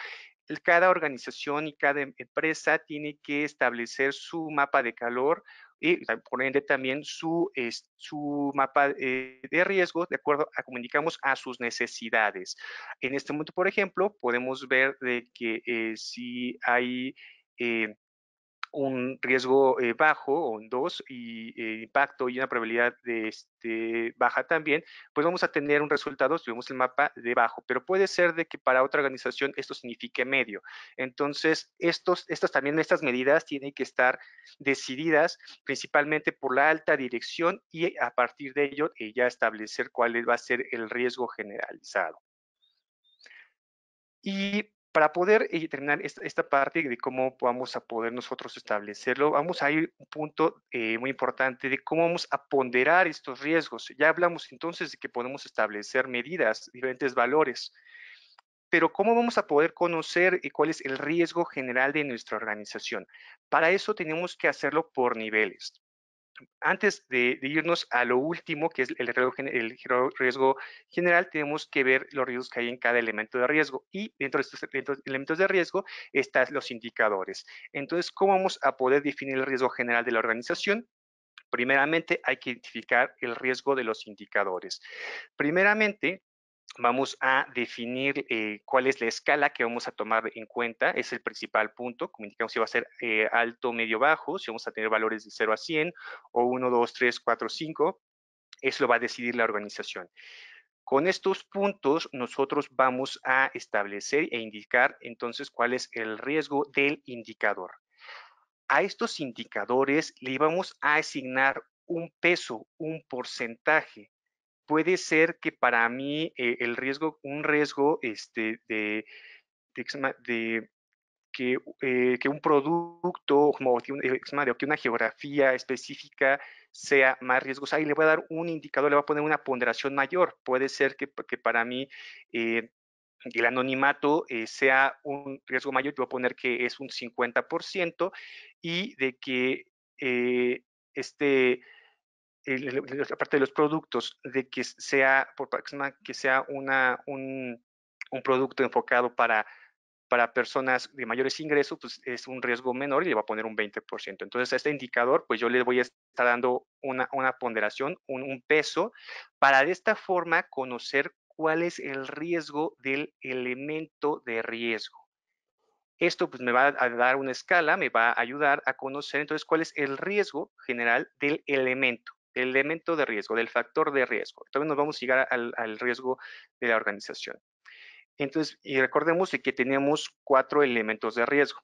cada organización y cada empresa tiene que establecer su mapa de calor, y por también su, su mapa eh, de riesgo de acuerdo a comunicamos a sus necesidades. En este momento, por ejemplo, podemos ver de que eh, si hay eh, un riesgo eh, bajo o un 2 y eh, impacto y una probabilidad de este, baja también, pues vamos a tener un resultado, si vemos el mapa, de bajo. Pero puede ser de que para otra organización esto signifique medio. Entonces, estos, estas, también estas medidas tienen que estar decididas principalmente por la alta dirección y a partir de ello eh, ya establecer cuál va a ser el riesgo generalizado. Y para poder eh, terminar esta, parte de cómo vamos a poder nosotros establecerlo, vamos a ir un punto eh, muy importante de cómo vamos a ponderar estos riesgos. Ya hablamos entonces de que podemos establecer medidas, diferentes valores, pero cómo vamos a poder conocer eh, cuál es el riesgo general de nuestra organización. Para eso tenemos que hacerlo por niveles antes de, irnos a lo último, que es el, riesgo general, tenemos que ver los riesgos que hay en cada elemento de riesgo. Y dentro de estos elementos de riesgo están los indicadores. Entonces, ¿cómo vamos a poder definir el riesgo general de la organización? Primeramente, hay que identificar el riesgo de los indicadores. Primeramente, vamos a definir eh, cuál es la escala que vamos a tomar en cuenta, es el principal punto, como indicamos si va a ser eh, alto, medio, bajo, si vamos a tener valores de 0 a 100 o 1, 2, 3, 4, 5, eso lo va a decidir la organización. Con estos puntos nosotros vamos a establecer e indicar entonces cuál es el riesgo del indicador. A estos indicadores le vamos a asignar un peso, un porcentaje, puede ser que para mí eh, el riesgo, un riesgo este, de, de, eh, que, un producto como eh, que una geografía específica sea más riesgosa y le voy a dar un indicador, le voy a poner una ponderación mayor. Puede ser que, para mí el anonimato sea un riesgo mayor, yo voy a poner que es un 50% y de que este Aparte de los productos, de que sea, por que sea una, un, producto enfocado para para personas de mayores ingresos, pues es un riesgo menor y le va a poner un 20%. Entonces, a este indicador, pues yo le voy a estar dando una, ponderación, un, un, peso, para de esta forma conocer cuál es el riesgo del elemento de riesgo. Esto pues me va a dar una escala, me va a ayudar a conocer entonces cuál es el riesgo general del elemento elemento de riesgo, del factor de riesgo. Entonces nos vamos a llegar al, riesgo de la organización. Entonces, y recordemos que tenemos cuatro elementos de riesgo.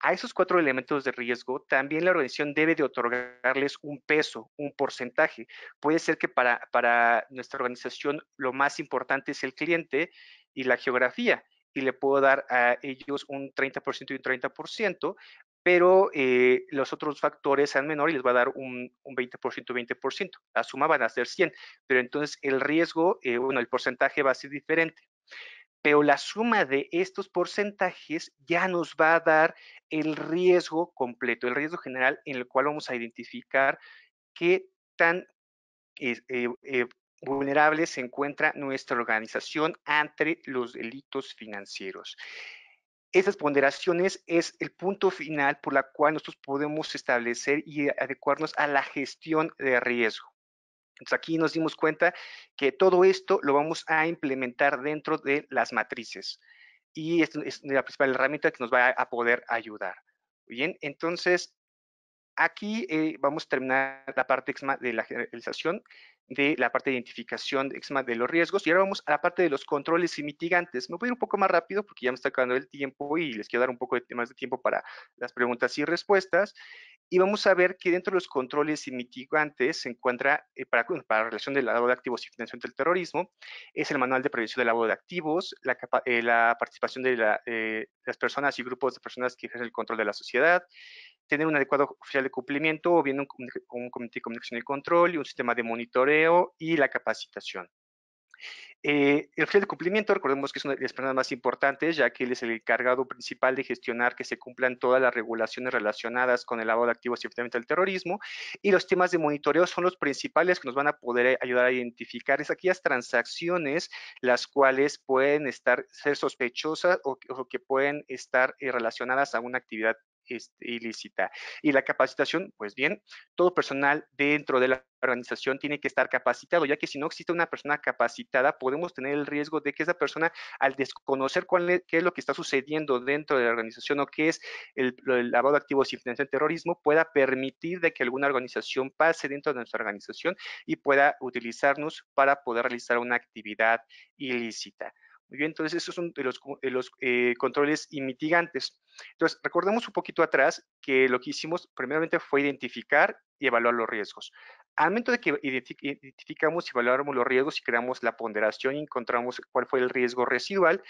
A esos cuatro elementos de riesgo, también la organización debe de otorgarles un peso, un porcentaje. Puede ser que para, para nuestra organización lo más importante es el cliente y la geografía, y le puedo dar a ellos un 30% y un 30%, pero eh, los otros factores sean menores y les va a dar un, 20%, 20%. La suma van a ser 100, pero entonces el riesgo, eh, bueno, el porcentaje va a ser diferente. Pero la suma de estos porcentajes ya nos va a dar el riesgo completo, el riesgo general en el cual vamos a identificar qué tan eh, vulnerable se encuentra nuestra organización ante los delitos financieros. Esas ponderaciones es el punto final por la cual nosotros podemos establecer y adecuarnos a la gestión de riesgo. Entonces aquí nos dimos cuenta que todo esto lo vamos a implementar dentro de las matrices y es, es la principal herramienta que nos va a poder ayudar. Bien, entonces aquí eh, vamos a terminar la parte de la generalización de la parte de identificación de los riesgos. Y ahora vamos a la parte de los controles y mitigantes. Me voy a ir un poco más rápido porque ya me está acabando el tiempo y les quiero dar un poco más de tiempo para las preguntas y respuestas y vamos a ver que dentro de los controles y mitigantes se encuentra, eh, para, la relación del lavado de activos y financiación del terrorismo, es el manual de prevención del lavado de activos, la, eh, participación de eh, las personas y grupos de personas que ejercen el control de la sociedad, tener un adecuado oficial de cumplimiento o bien un, comité de comunicación y control y un sistema de monitoreo y la capacitación. Eh, el el de cumplimiento, recordemos que es una de las personas más importantes, ya que él es el encargado principal de gestionar que se cumplan todas las regulaciones relacionadas con el lavado de activos y el terrorismo, y los temas de monitoreo son los principales que nos van a poder eh, ayudar a identificar es aquellas transacciones las cuales pueden estar ser sospechosas o, que pueden estar eh, relacionadas a una actividad este, ilícita. Y la capacitación, pues bien, todo personal dentro de la organización tiene que estar capacitado, ya que si no existe una persona capacitada, podemos tener el riesgo de que esa persona, al desconocer cuál e, qué es lo que está sucediendo dentro de la organización o qué es el, lavado de activos y financiación del terrorismo, pueda permitir de que alguna organización pase dentro de nuestra organización y pueda utilizarnos para poder realizar una actividad ilícita. Muy bien, entonces esos son los, eh, controles y mitigantes. Entonces, recordemos un poquito atrás que lo que hicimos primeramente fue identificar y evaluar los riesgos. Al momento de que identificamos y evaluamos los riesgos y creamos la ponderación y encontramos cuál fue el riesgo residual,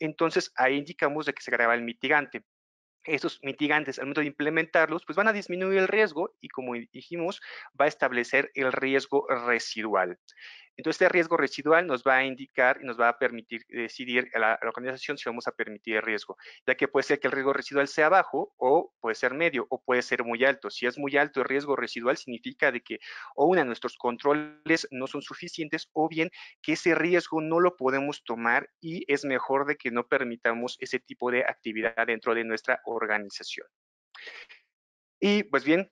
entonces ahí indicamos de que se graba el mitigante. Esos mitigantes, al momento de implementarlos, pues van a disminuir el riesgo y como dijimos, va a establecer el riesgo residual. Entonces, este riesgo residual nos va a indicar y nos va a permitir eh, decidir a la, organización si vamos a permitir el riesgo, ya que puede ser que el riesgo residual sea bajo o puede ser medio o puede ser muy alto. Si es muy alto el riesgo residual, significa de que o de nuestros controles no son suficientes o bien que ese riesgo no lo podemos tomar y es mejor de que no permitamos ese tipo de actividad dentro de nuestra organización. Y pues bien,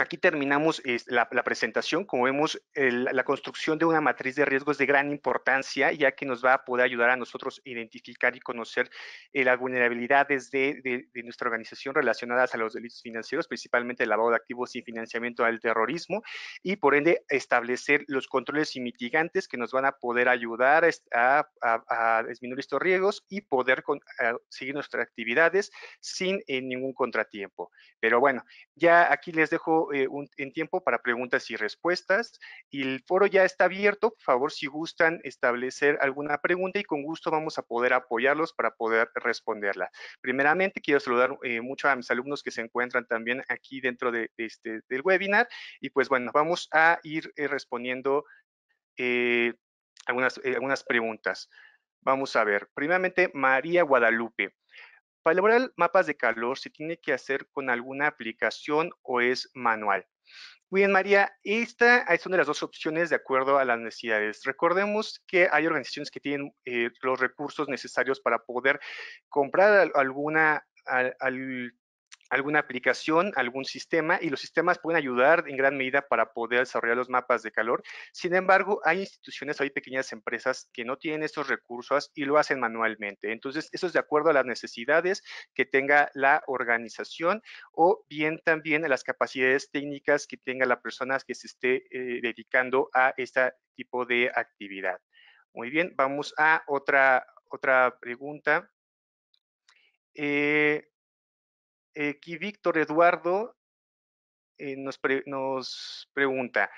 Aquí terminamos la, presentación. Como vemos, la construcción de una matriz de riesgos de gran importancia, ya que nos va a poder ayudar a nosotros identificar y conocer eh, las vulnerabilidades de, nuestra organización relacionadas a los delitos financieros, principalmente el lavado de activos y financiamiento al terrorismo, y por ende establecer los controles y mitigantes que nos van a poder ayudar a, disminuir estos riesgos y poder seguir nuestras actividades sin eh, ningún contratiempo. Pero bueno, ya aquí les dejo eh, en tiempo para preguntas y respuestas. Y el foro ya está abierto. Por favor, si gustan establecer alguna pregunta y con gusto vamos a poder apoyarlos para poder responderla. Primeramente, quiero saludar eh, mucho a mis alumnos que se encuentran también aquí dentro de, este, del webinar. Y pues bueno, vamos a ir eh, respondiendo algunas, algunas preguntas. Vamos a ver. Primeramente, María Guadalupe. Para elaborar mapas de calor se tiene que hacer con alguna aplicación o es manual. Muy bien, María, esta es una de las dos opciones de acuerdo a las necesidades. Recordemos que hay organizaciones que tienen eh, los recursos necesarios para poder comprar alguna al, al alguna aplicación, algún sistema, y los sistemas pueden ayudar en gran medida para poder desarrollar los mapas de calor. Sin embargo, hay instituciones, hay pequeñas empresas que no tienen estos recursos y lo hacen manualmente. Entonces, eso es de acuerdo a las necesidades que tenga la organización o bien también a las capacidades técnicas que tenga la persona que se esté eh, dedicando a este tipo de actividad. Muy bien, vamos a otra, otra pregunta. Eh, eh, aquí Víctor Eduardo eh, nos, pregunta,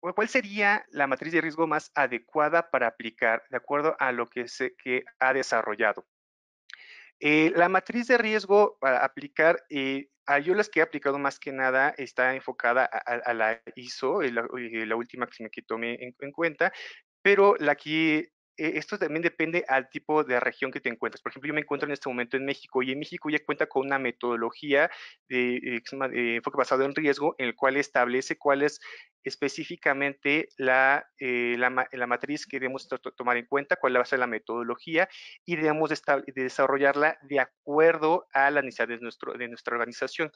¿cuál sería la matriz de riesgo más adecuada para aplicar de acuerdo a lo que se que ha desarrollado? Eh, la matriz de riesgo para aplicar, ah, yo las que he aplicado más que nada está enfocada a, la ISO, la, última que me tomé en cuenta, pero la que eh, esto también depende al tipo de región que te encuentras Por ejemplo, yo me encuentro en este momento en México y en México ya cuenta con una metodología de, eh, enfoque basado en riesgo en el cual establece cuál es específicamente la, eh, matriz que debemos tomar en cuenta, cuál va a ser la metodología y debemos desarrollarla de acuerdo a la necesidad de, nuestro, de nuestra organización.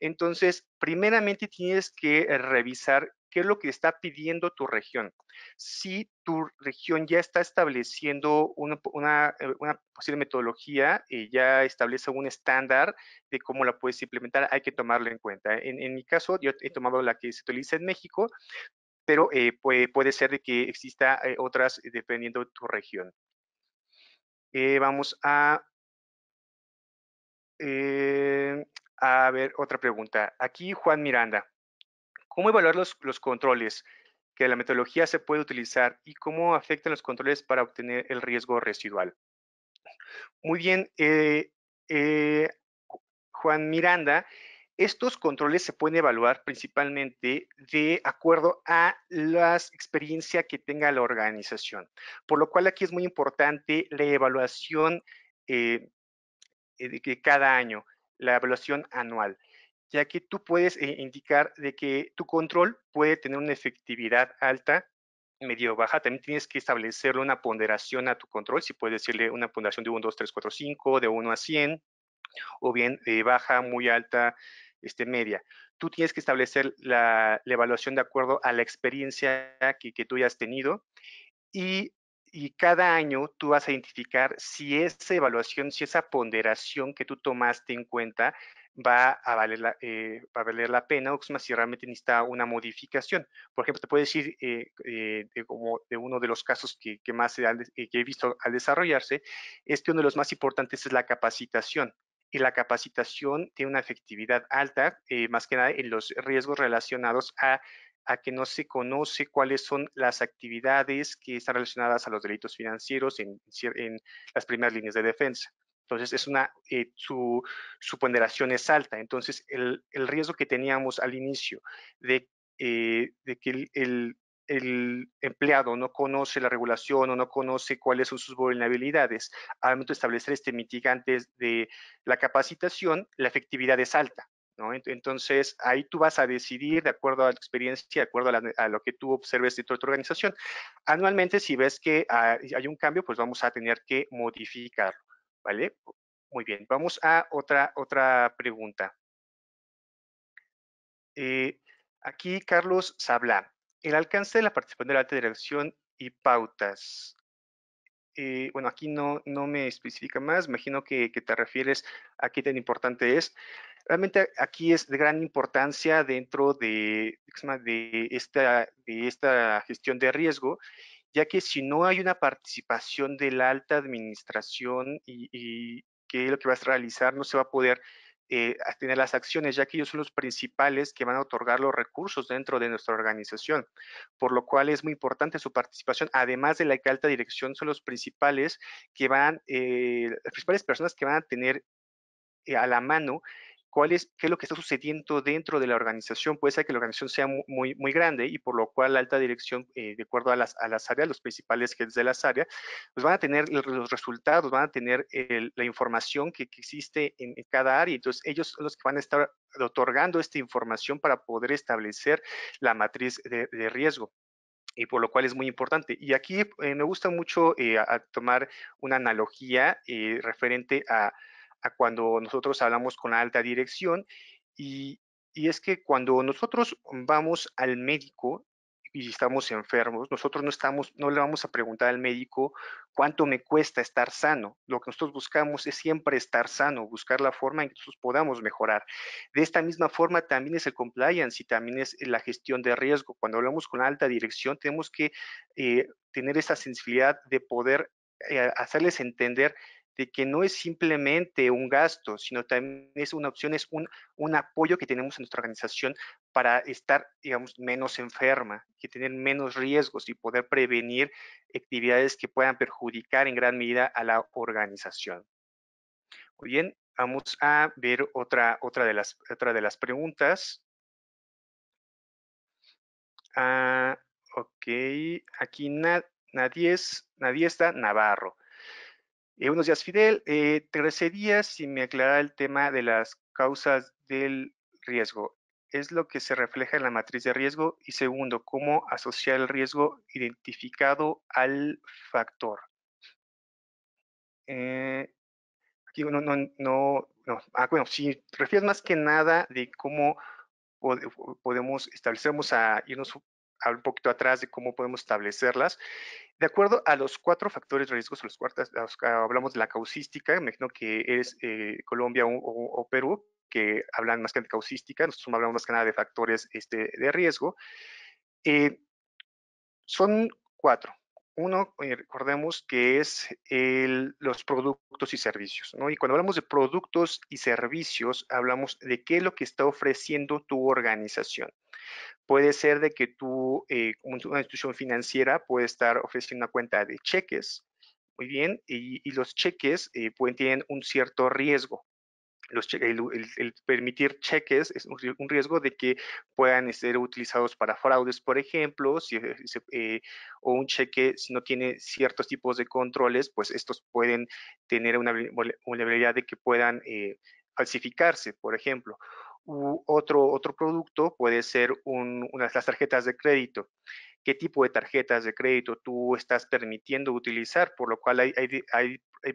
Entonces, primeramente tienes que revisar qué es lo que está pidiendo tu región. Si tu región ya está estableciendo eh, una, posible metodología, eh, ya establece un estándar de cómo la puedes implementar, hay que tomarlo en cuenta. En, mi caso, yo he tomado la que se utiliza en México, pero eh, puede, ser que exista otras dependiendo de tu región. vamos a... a ver, otra pregunta. Aquí Juan Miranda. ¿Cómo evaluar los, controles? que la metodología se puede utilizar y cómo afectan los controles para obtener el riesgo residual. Muy bien, eh, eh, Juan Miranda, estos controles se pueden evaluar principalmente de acuerdo a la experiencia que tenga la organización, por lo cual aquí es muy importante la evaluación eh, de cada año, la evaluación anual ya que tú puedes eh, indicar de que tu control puede tener una efectividad alta, medio baja. También tienes que establecerle una ponderación a tu control, si puedes decirle una ponderación de 1, 2, 3, 4, 5, de 1 a 100, o bien eh, baja, muy alta, este, media. Tú tienes que establecer la, evaluación de acuerdo a la experiencia que, que tú hayas tenido y, y, cada año tú vas a identificar si esa evaluación, si esa ponderación que tú tomaste en cuenta va a valer la, eh, va a valer la pena si realmente necesita una modificación. Por ejemplo, te puedo decir eh, eh, como de uno de los casos que, más he visto al desarrollarse, es que uno de los más importantes es la capacitación. Y la capacitación tiene una efectividad alta, más que nada en los riesgos relacionados a que no se conoce cuáles son las actividades que están relacionadas a los delitos financieros en, las primeras líneas de defensa. Entonces, es una, eh, su, su, ponderación es alta. Entonces, el, riesgo que teníamos al inicio de, eh, que el, empleado no conoce la regulación o no conoce cuáles son sus vulnerabilidades, al momento de establecer este mitigante de la capacitación, la efectividad es alta. Entonces, ahí tú vas a decidir, de acuerdo a la experiencia, de acuerdo a, lo que tú observes dentro de tu organización. Anualmente, si ves que hay un cambio, pues vamos a tener que modificarlo. ¿Vale? Muy bien, vamos a otra, otra pregunta. Eh, aquí Carlos Sabla. El alcance de la participación de la alta dirección y pautas. Eh, bueno, aquí no, no me especifica más, imagino que, que, te refieres a qué tan importante es. Realmente aquí es de gran importancia dentro de, de, esta, de esta gestión de riesgo ya que si no hay una participación de la alta administración y, qué que lo que va a realizar no se va a poder eh, tener las acciones, ya que ellos son los principales que van a otorgar los recursos dentro de nuestra organización, por lo cual es muy importante su participación, además de la que alta dirección son los principales que van, eh, las principales personas que van a tener eh, a la mano es, qué es lo que está sucediendo dentro de la organización. Puede ser que la organización sea muy, muy grande y por lo cual la alta dirección, eh, de acuerdo a las, a las áreas, los principales heads de las áreas, pues van a tener los resultados, van a tener la información que, existe en, cada área. Entonces, ellos son los que van a estar otorgando esta información para poder establecer la matriz de, riesgo y por lo cual es muy importante. Y aquí eh, me gusta mucho eh, tomar una analogía referente a, a cuando nosotros hablamos con la alta dirección y, es que cuando nosotros vamos al médico y estamos enfermos, nosotros no estamos, no le vamos a preguntar al médico cuánto me cuesta estar sano. Lo que nosotros buscamos es siempre estar sano, buscar la forma en que nosotros podamos mejorar. De esta misma forma también es el compliance y también es la gestión de riesgo. Cuando hablamos con la alta dirección, tenemos que eh, tener esa sensibilidad de poder eh, hacerles entender de que no es simplemente un gasto, sino también es una opción, es un, apoyo que tenemos en nuestra organización para estar, digamos, menos enferma, que tener menos riesgos y poder prevenir actividades que puedan perjudicar en gran medida a la organización. Muy bien, vamos a ver otra, otra, de, las, otra de las preguntas. Ah, ok, aquí nadie está Navarro buenos eh, días, Fidel. Eh, días y si me aclara el tema de las causas del riesgo. ¿Es lo que se refleja en la matriz de riesgo? Y segundo, ¿cómo asociar el riesgo identificado al factor? aquí eh, no, no, no, no. Ah, bueno, si refieres más que nada de cómo podemos, establecernos a irnos hablo un poquito atrás de cómo podemos establecerlas. De acuerdo a los cuatro factores de riesgo, los cuartos, hablamos de la causística, me imagino que es eh, Colombia o, Perú, que hablan más que de causística, nosotros hablamos más que nada de factores este, de riesgo. Eh, son cuatro. Uno, eh, recordemos que es los productos y servicios, Y cuando hablamos de productos y servicios, hablamos de qué es lo que está ofreciendo tu organización. Puede ser de que tú, eh, una institución financiera puede estar ofreciendo una cuenta de cheques, muy bien, y, los cheques eh, pueden tener un cierto riesgo. Los el, permitir cheques es un, riesgo de que puedan ser utilizados para fraudes, por ejemplo, si, eh, eh, o un cheque si no tiene ciertos tipos de controles, pues estos pueden tener una vulnerabilidad de que puedan falsificarse, por ejemplo, otro, otro producto puede ser un, unas las tarjetas de crédito. ¿Qué tipo de tarjetas de crédito tú estás permitiendo utilizar? Por lo cual hay,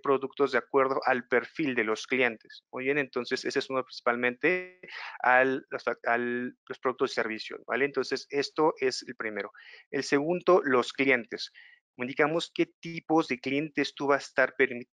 productos de acuerdo al perfil de los clientes. Muy bien, entonces ese es uno principalmente a los productos de servicio. ¿vale? Entonces esto es el primero. El segundo, los clientes indicamos qué tipos de clientes tú vas a estar permitiendo.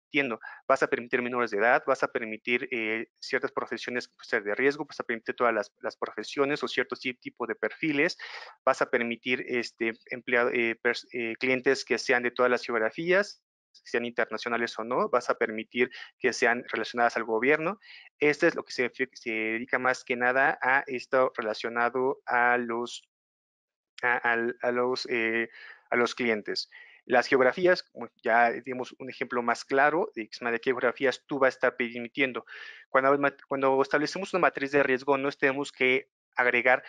Vas a permitir menores de edad, vas a permitir eh, ciertas profesiones que ser de riesgo, vas a permitir todas las, profesiones o cierto tipo de perfiles, vas a permitir este, eh, eh, clientes que sean de todas las geografías, sean internacionales o no, vas a permitir que sean relacionadas al gobierno. Esto es lo que se, dedica más que nada a esto relacionado a los clientes. Las geografías, ya dimos un ejemplo más claro de qué geografías tú vas a estar permitiendo. Cuando, cuando establecemos una matriz de riesgo, no tenemos que agregar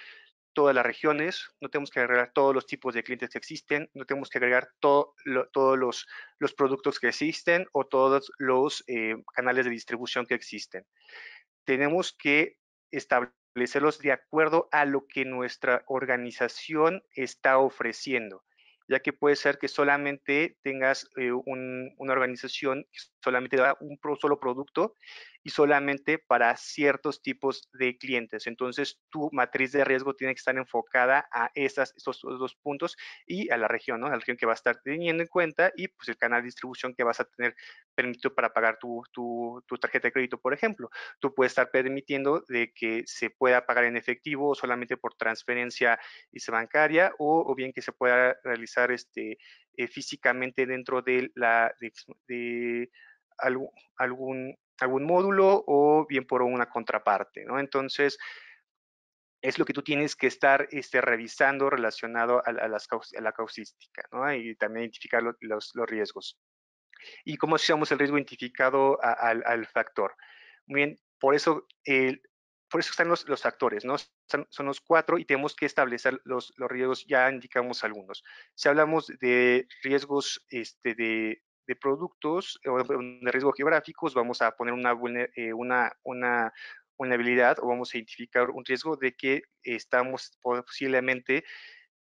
todas las regiones, no tenemos que agregar todos los tipos de clientes que existen, no tenemos que agregar todos los, productos que existen o todos los eh, canales de distribución que existen. Tenemos que establecerlos de acuerdo a lo que nuestra organización está ofreciendo ya que puede ser que solamente tengas eh, una organización que solamente da un solo producto y solamente para ciertos tipos de clientes. Entonces, tu matriz de riesgo tiene que estar enfocada a esas, esos dos puntos y a la región, ¿no? A la región que va a estar teniendo en cuenta y pues el canal de distribución que vas a tener permitido para pagar tu, tarjeta de crédito, por ejemplo. Tú puedes estar permitiendo de que se pueda pagar en efectivo o solamente por transferencia bancaria o, o bien que se pueda realizar este, eh, físicamente dentro de, la, de, algún, módulo o bien por una contraparte, Entonces, es lo que tú tienes que estar este, revisando relacionado a, la causística, Y también identificar los, riesgos. ¿Y cómo asociamos el riesgo identificado al, factor? Muy bien, por eso el por eso están los, factores, actores, ¿no? Son, los cuatro y tenemos que establecer los, riesgos, ya indicamos algunos. Si hablamos de riesgos este, de, productos o de riesgos geográficos, vamos a poner eh, una vulnerabilidad o vamos a identificar un riesgo de que estamos posiblemente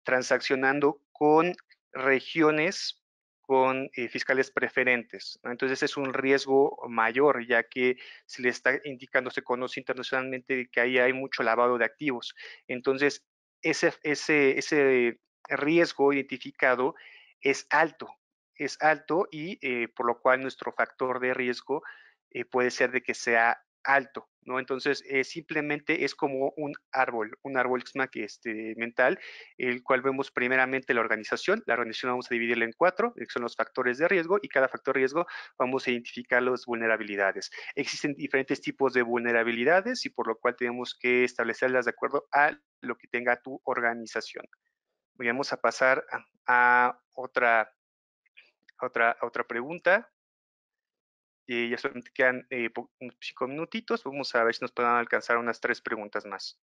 transaccionando con regiones con eh, fiscales preferentes. Entonces, Entonces es un riesgo mayor, ya que se le está indicando, se conoce internacionalmente que ahí hay mucho lavado de activos. Entonces ese, ese, riesgo identificado es alto, es alto y eh, por lo cual nuestro factor de riesgo eh, puede ser de que sea alto, ¿no? Entonces, eh, simplemente es como un árbol, un árbol que este, mental, el cual vemos primeramente la organización. La organización vamos a dividirla en cuatro, que eh, son los factores de riesgo, y cada factor de riesgo vamos a identificar las vulnerabilidades. Existen diferentes tipos de vulnerabilidades y por lo cual tenemos que establecerlas de acuerdo a lo que tenga tu organización. Vamos a pasar a, otra, otra, a otra pregunta ya solamente quedan eh, cinco minutitos. Vamos a ver si nos pueden alcanzar unas tres preguntas más.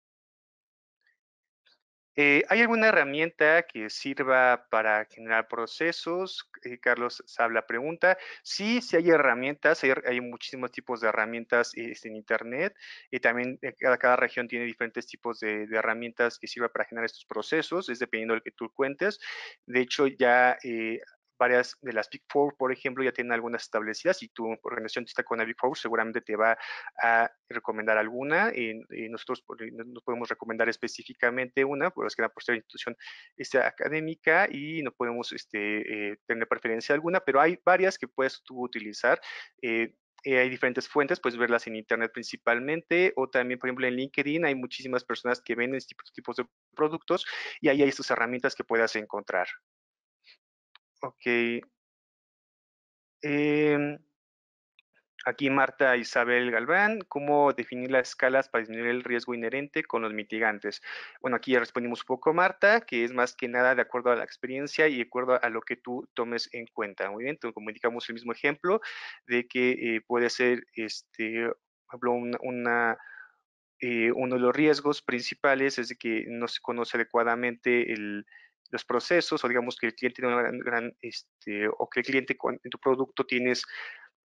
Eh, ¿Hay alguna herramienta que sirva para generar procesos? Eh, Carlos la pregunta. Sí, sí hay herramientas, hay, muchísimos tipos de herramientas este, en Internet. también eh, cada, cada, región tiene diferentes tipos de, de herramientas que sirvan para generar estos procesos, es dependiendo del que tú cuentes. De hecho, ya eh, varias de las Big Four, por ejemplo, ya tienen algunas establecidas y tu organización está con la Big Four seguramente te va a recomendar alguna. Eh, eh, nosotros eh, no podemos recomendar específicamente una, por las que por ser institución este, académica y no podemos este, tener preferencia alguna, pero hay varias que puedes tú utilizar. hay diferentes fuentes, puedes verlas en internet principalmente, o también, por ejemplo, en LinkedIn hay muchísimas personas que venden este tipos de productos y ahí hay estas herramientas que puedas encontrar. Ok. Em, aquí Marta Isabel Galván, ¿cómo definir las escalas para disminuir el riesgo inherente con los mitigantes? Bueno, aquí ya respondimos un poco, Marta, que es más que nada de acuerdo a la experiencia y de acuerdo a lo que tú tomes en cuenta. Muy bien, entonces indicamos el mismo ejemplo de que eh, puede ser, este, hablo eh, uno de los riesgos principales es de que no se conoce adecuadamente el, los procesos, o digamos que el cliente tiene una gran, este, o que el cliente en tu producto tienes,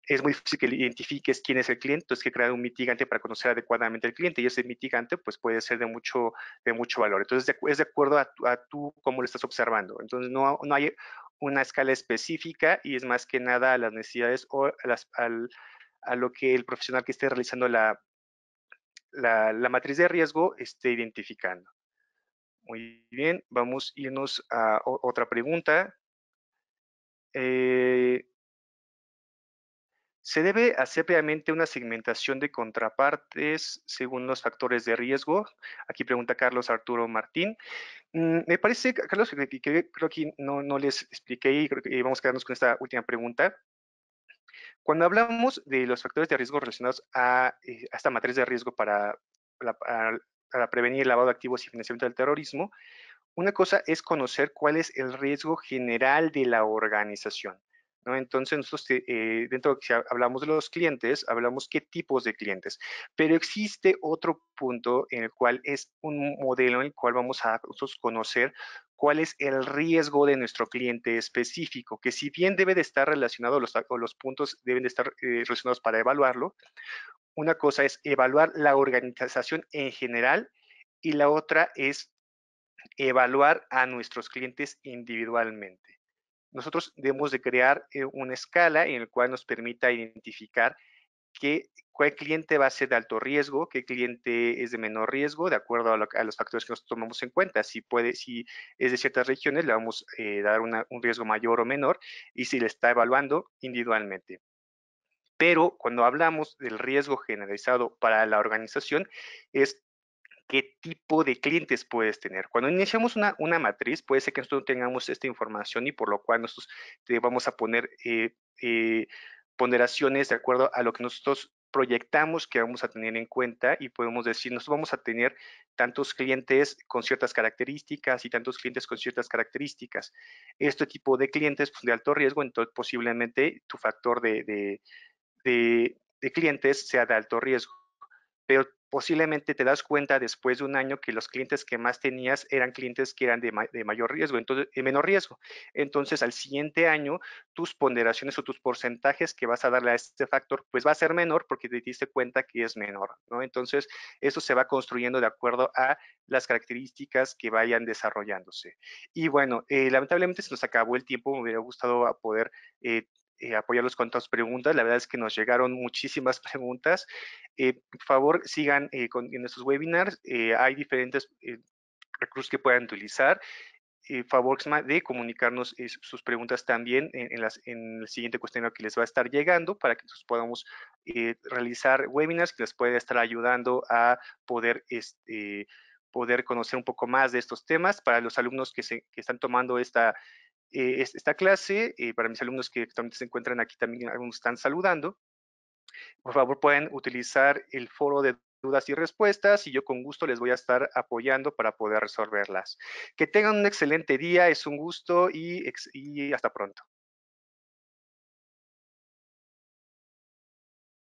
es muy difícil que identifiques quién es el cliente, entonces que crear un mitigante para conocer adecuadamente al cliente y ese mitigante pues puede ser de mucho, de mucho valor. Entonces es de acuerdo a, a tú cómo lo estás observando. Entonces no, no hay una escala específica y es más que nada a las necesidades o a, las, al, a lo que el profesional que esté realizando la, la, matriz de riesgo esté identificando. Muy bien, vamos a irnos a otra pregunta. Eh, se debe hacer previamente una segmentación de contrapartes según los factores de riesgo. Aquí pregunta Carlos Arturo Martín. Mm, me parece, Carlos, que, creo que no, les expliqué y creo que vamos a quedarnos con esta última pregunta. Cuando hablamos de los factores de riesgo relacionados a, eh, esta matriz de riesgo para la, para prevenir el lavado de activos y financiamiento del terrorismo, una cosa es conocer cuál es el riesgo general de la organización. ¿no? Entonces, nosotros, eh, dentro de que hablamos de los clientes, hablamos qué tipos de clientes. Pero existe otro punto en el cual es un modelo en el cual vamos a conocer cuál es el riesgo de nuestro cliente específico, que si bien debe de estar relacionado, los, los puntos deben de estar eh, relacionados para evaluarlo, una cosa es evaluar la organización en general y la otra es evaluar a nuestros clientes individualmente. Nosotros debemos de crear eh, una escala en la cual nos permita identificar qué, cuál cliente va a ser de alto riesgo, qué cliente es de menor riesgo, de acuerdo a, los factores que nos tomamos en cuenta. Si, puede, si es de ciertas regiones, le vamos a eh, dar un riesgo mayor o menor y si le está evaluando individualmente. Pero cuando hablamos del riesgo generalizado para la organización, es qué tipo de clientes puedes tener. Cuando iniciamos una, una matriz, puede ser que nosotros tengamos esta información y por lo cual nosotros te vamos a poner eh, eh, ponderaciones de acuerdo a lo que nosotros proyectamos que vamos a tener en cuenta y podemos decir, nosotros vamos a tener tantos clientes con ciertas características y tantos clientes con ciertas características. Este tipo de clientes pues, de alto riesgo, entonces posiblemente tu factor de de, clientes sea de alto riesgo, pero posiblemente te das cuenta después de un año que los clientes que más tenías eran clientes que eran de, mayor riesgo, entonces, de menor riesgo. Entonces, al siguiente año, tus ponderaciones o tus porcentajes que vas a darle a este factor, pues va a ser menor porque te diste cuenta que es menor, ¿no? Entonces, eso se va construyendo de acuerdo a las características que vayan desarrollándose. Y bueno, eh, lamentablemente se nos acabó el tiempo, me hubiera gustado poder eh, eh, apoyarlos con sus preguntas. La verdad es que nos llegaron muchísimas preguntas. Eh, por favor, sigan eh, con, en estos webinars. hay diferentes recursos que puedan utilizar. favor de comunicarnos sus preguntas también en, las, en, el siguiente cuestionario que les va a estar llegando para que nosotros podamos realizar webinars que les pueda estar ayudando a poder este, poder conocer un poco más de estos temas para los alumnos que, se, que están tomando esta, eh, esta clase. Eh, para mis alumnos que actualmente se encuentran aquí también algunos están saludando. Por favor, pueden utilizar el foro de dudas y respuestas y yo con gusto les voy a estar apoyando para poder resolverlas. Que tengan un excelente día, es un gusto y hasta pronto.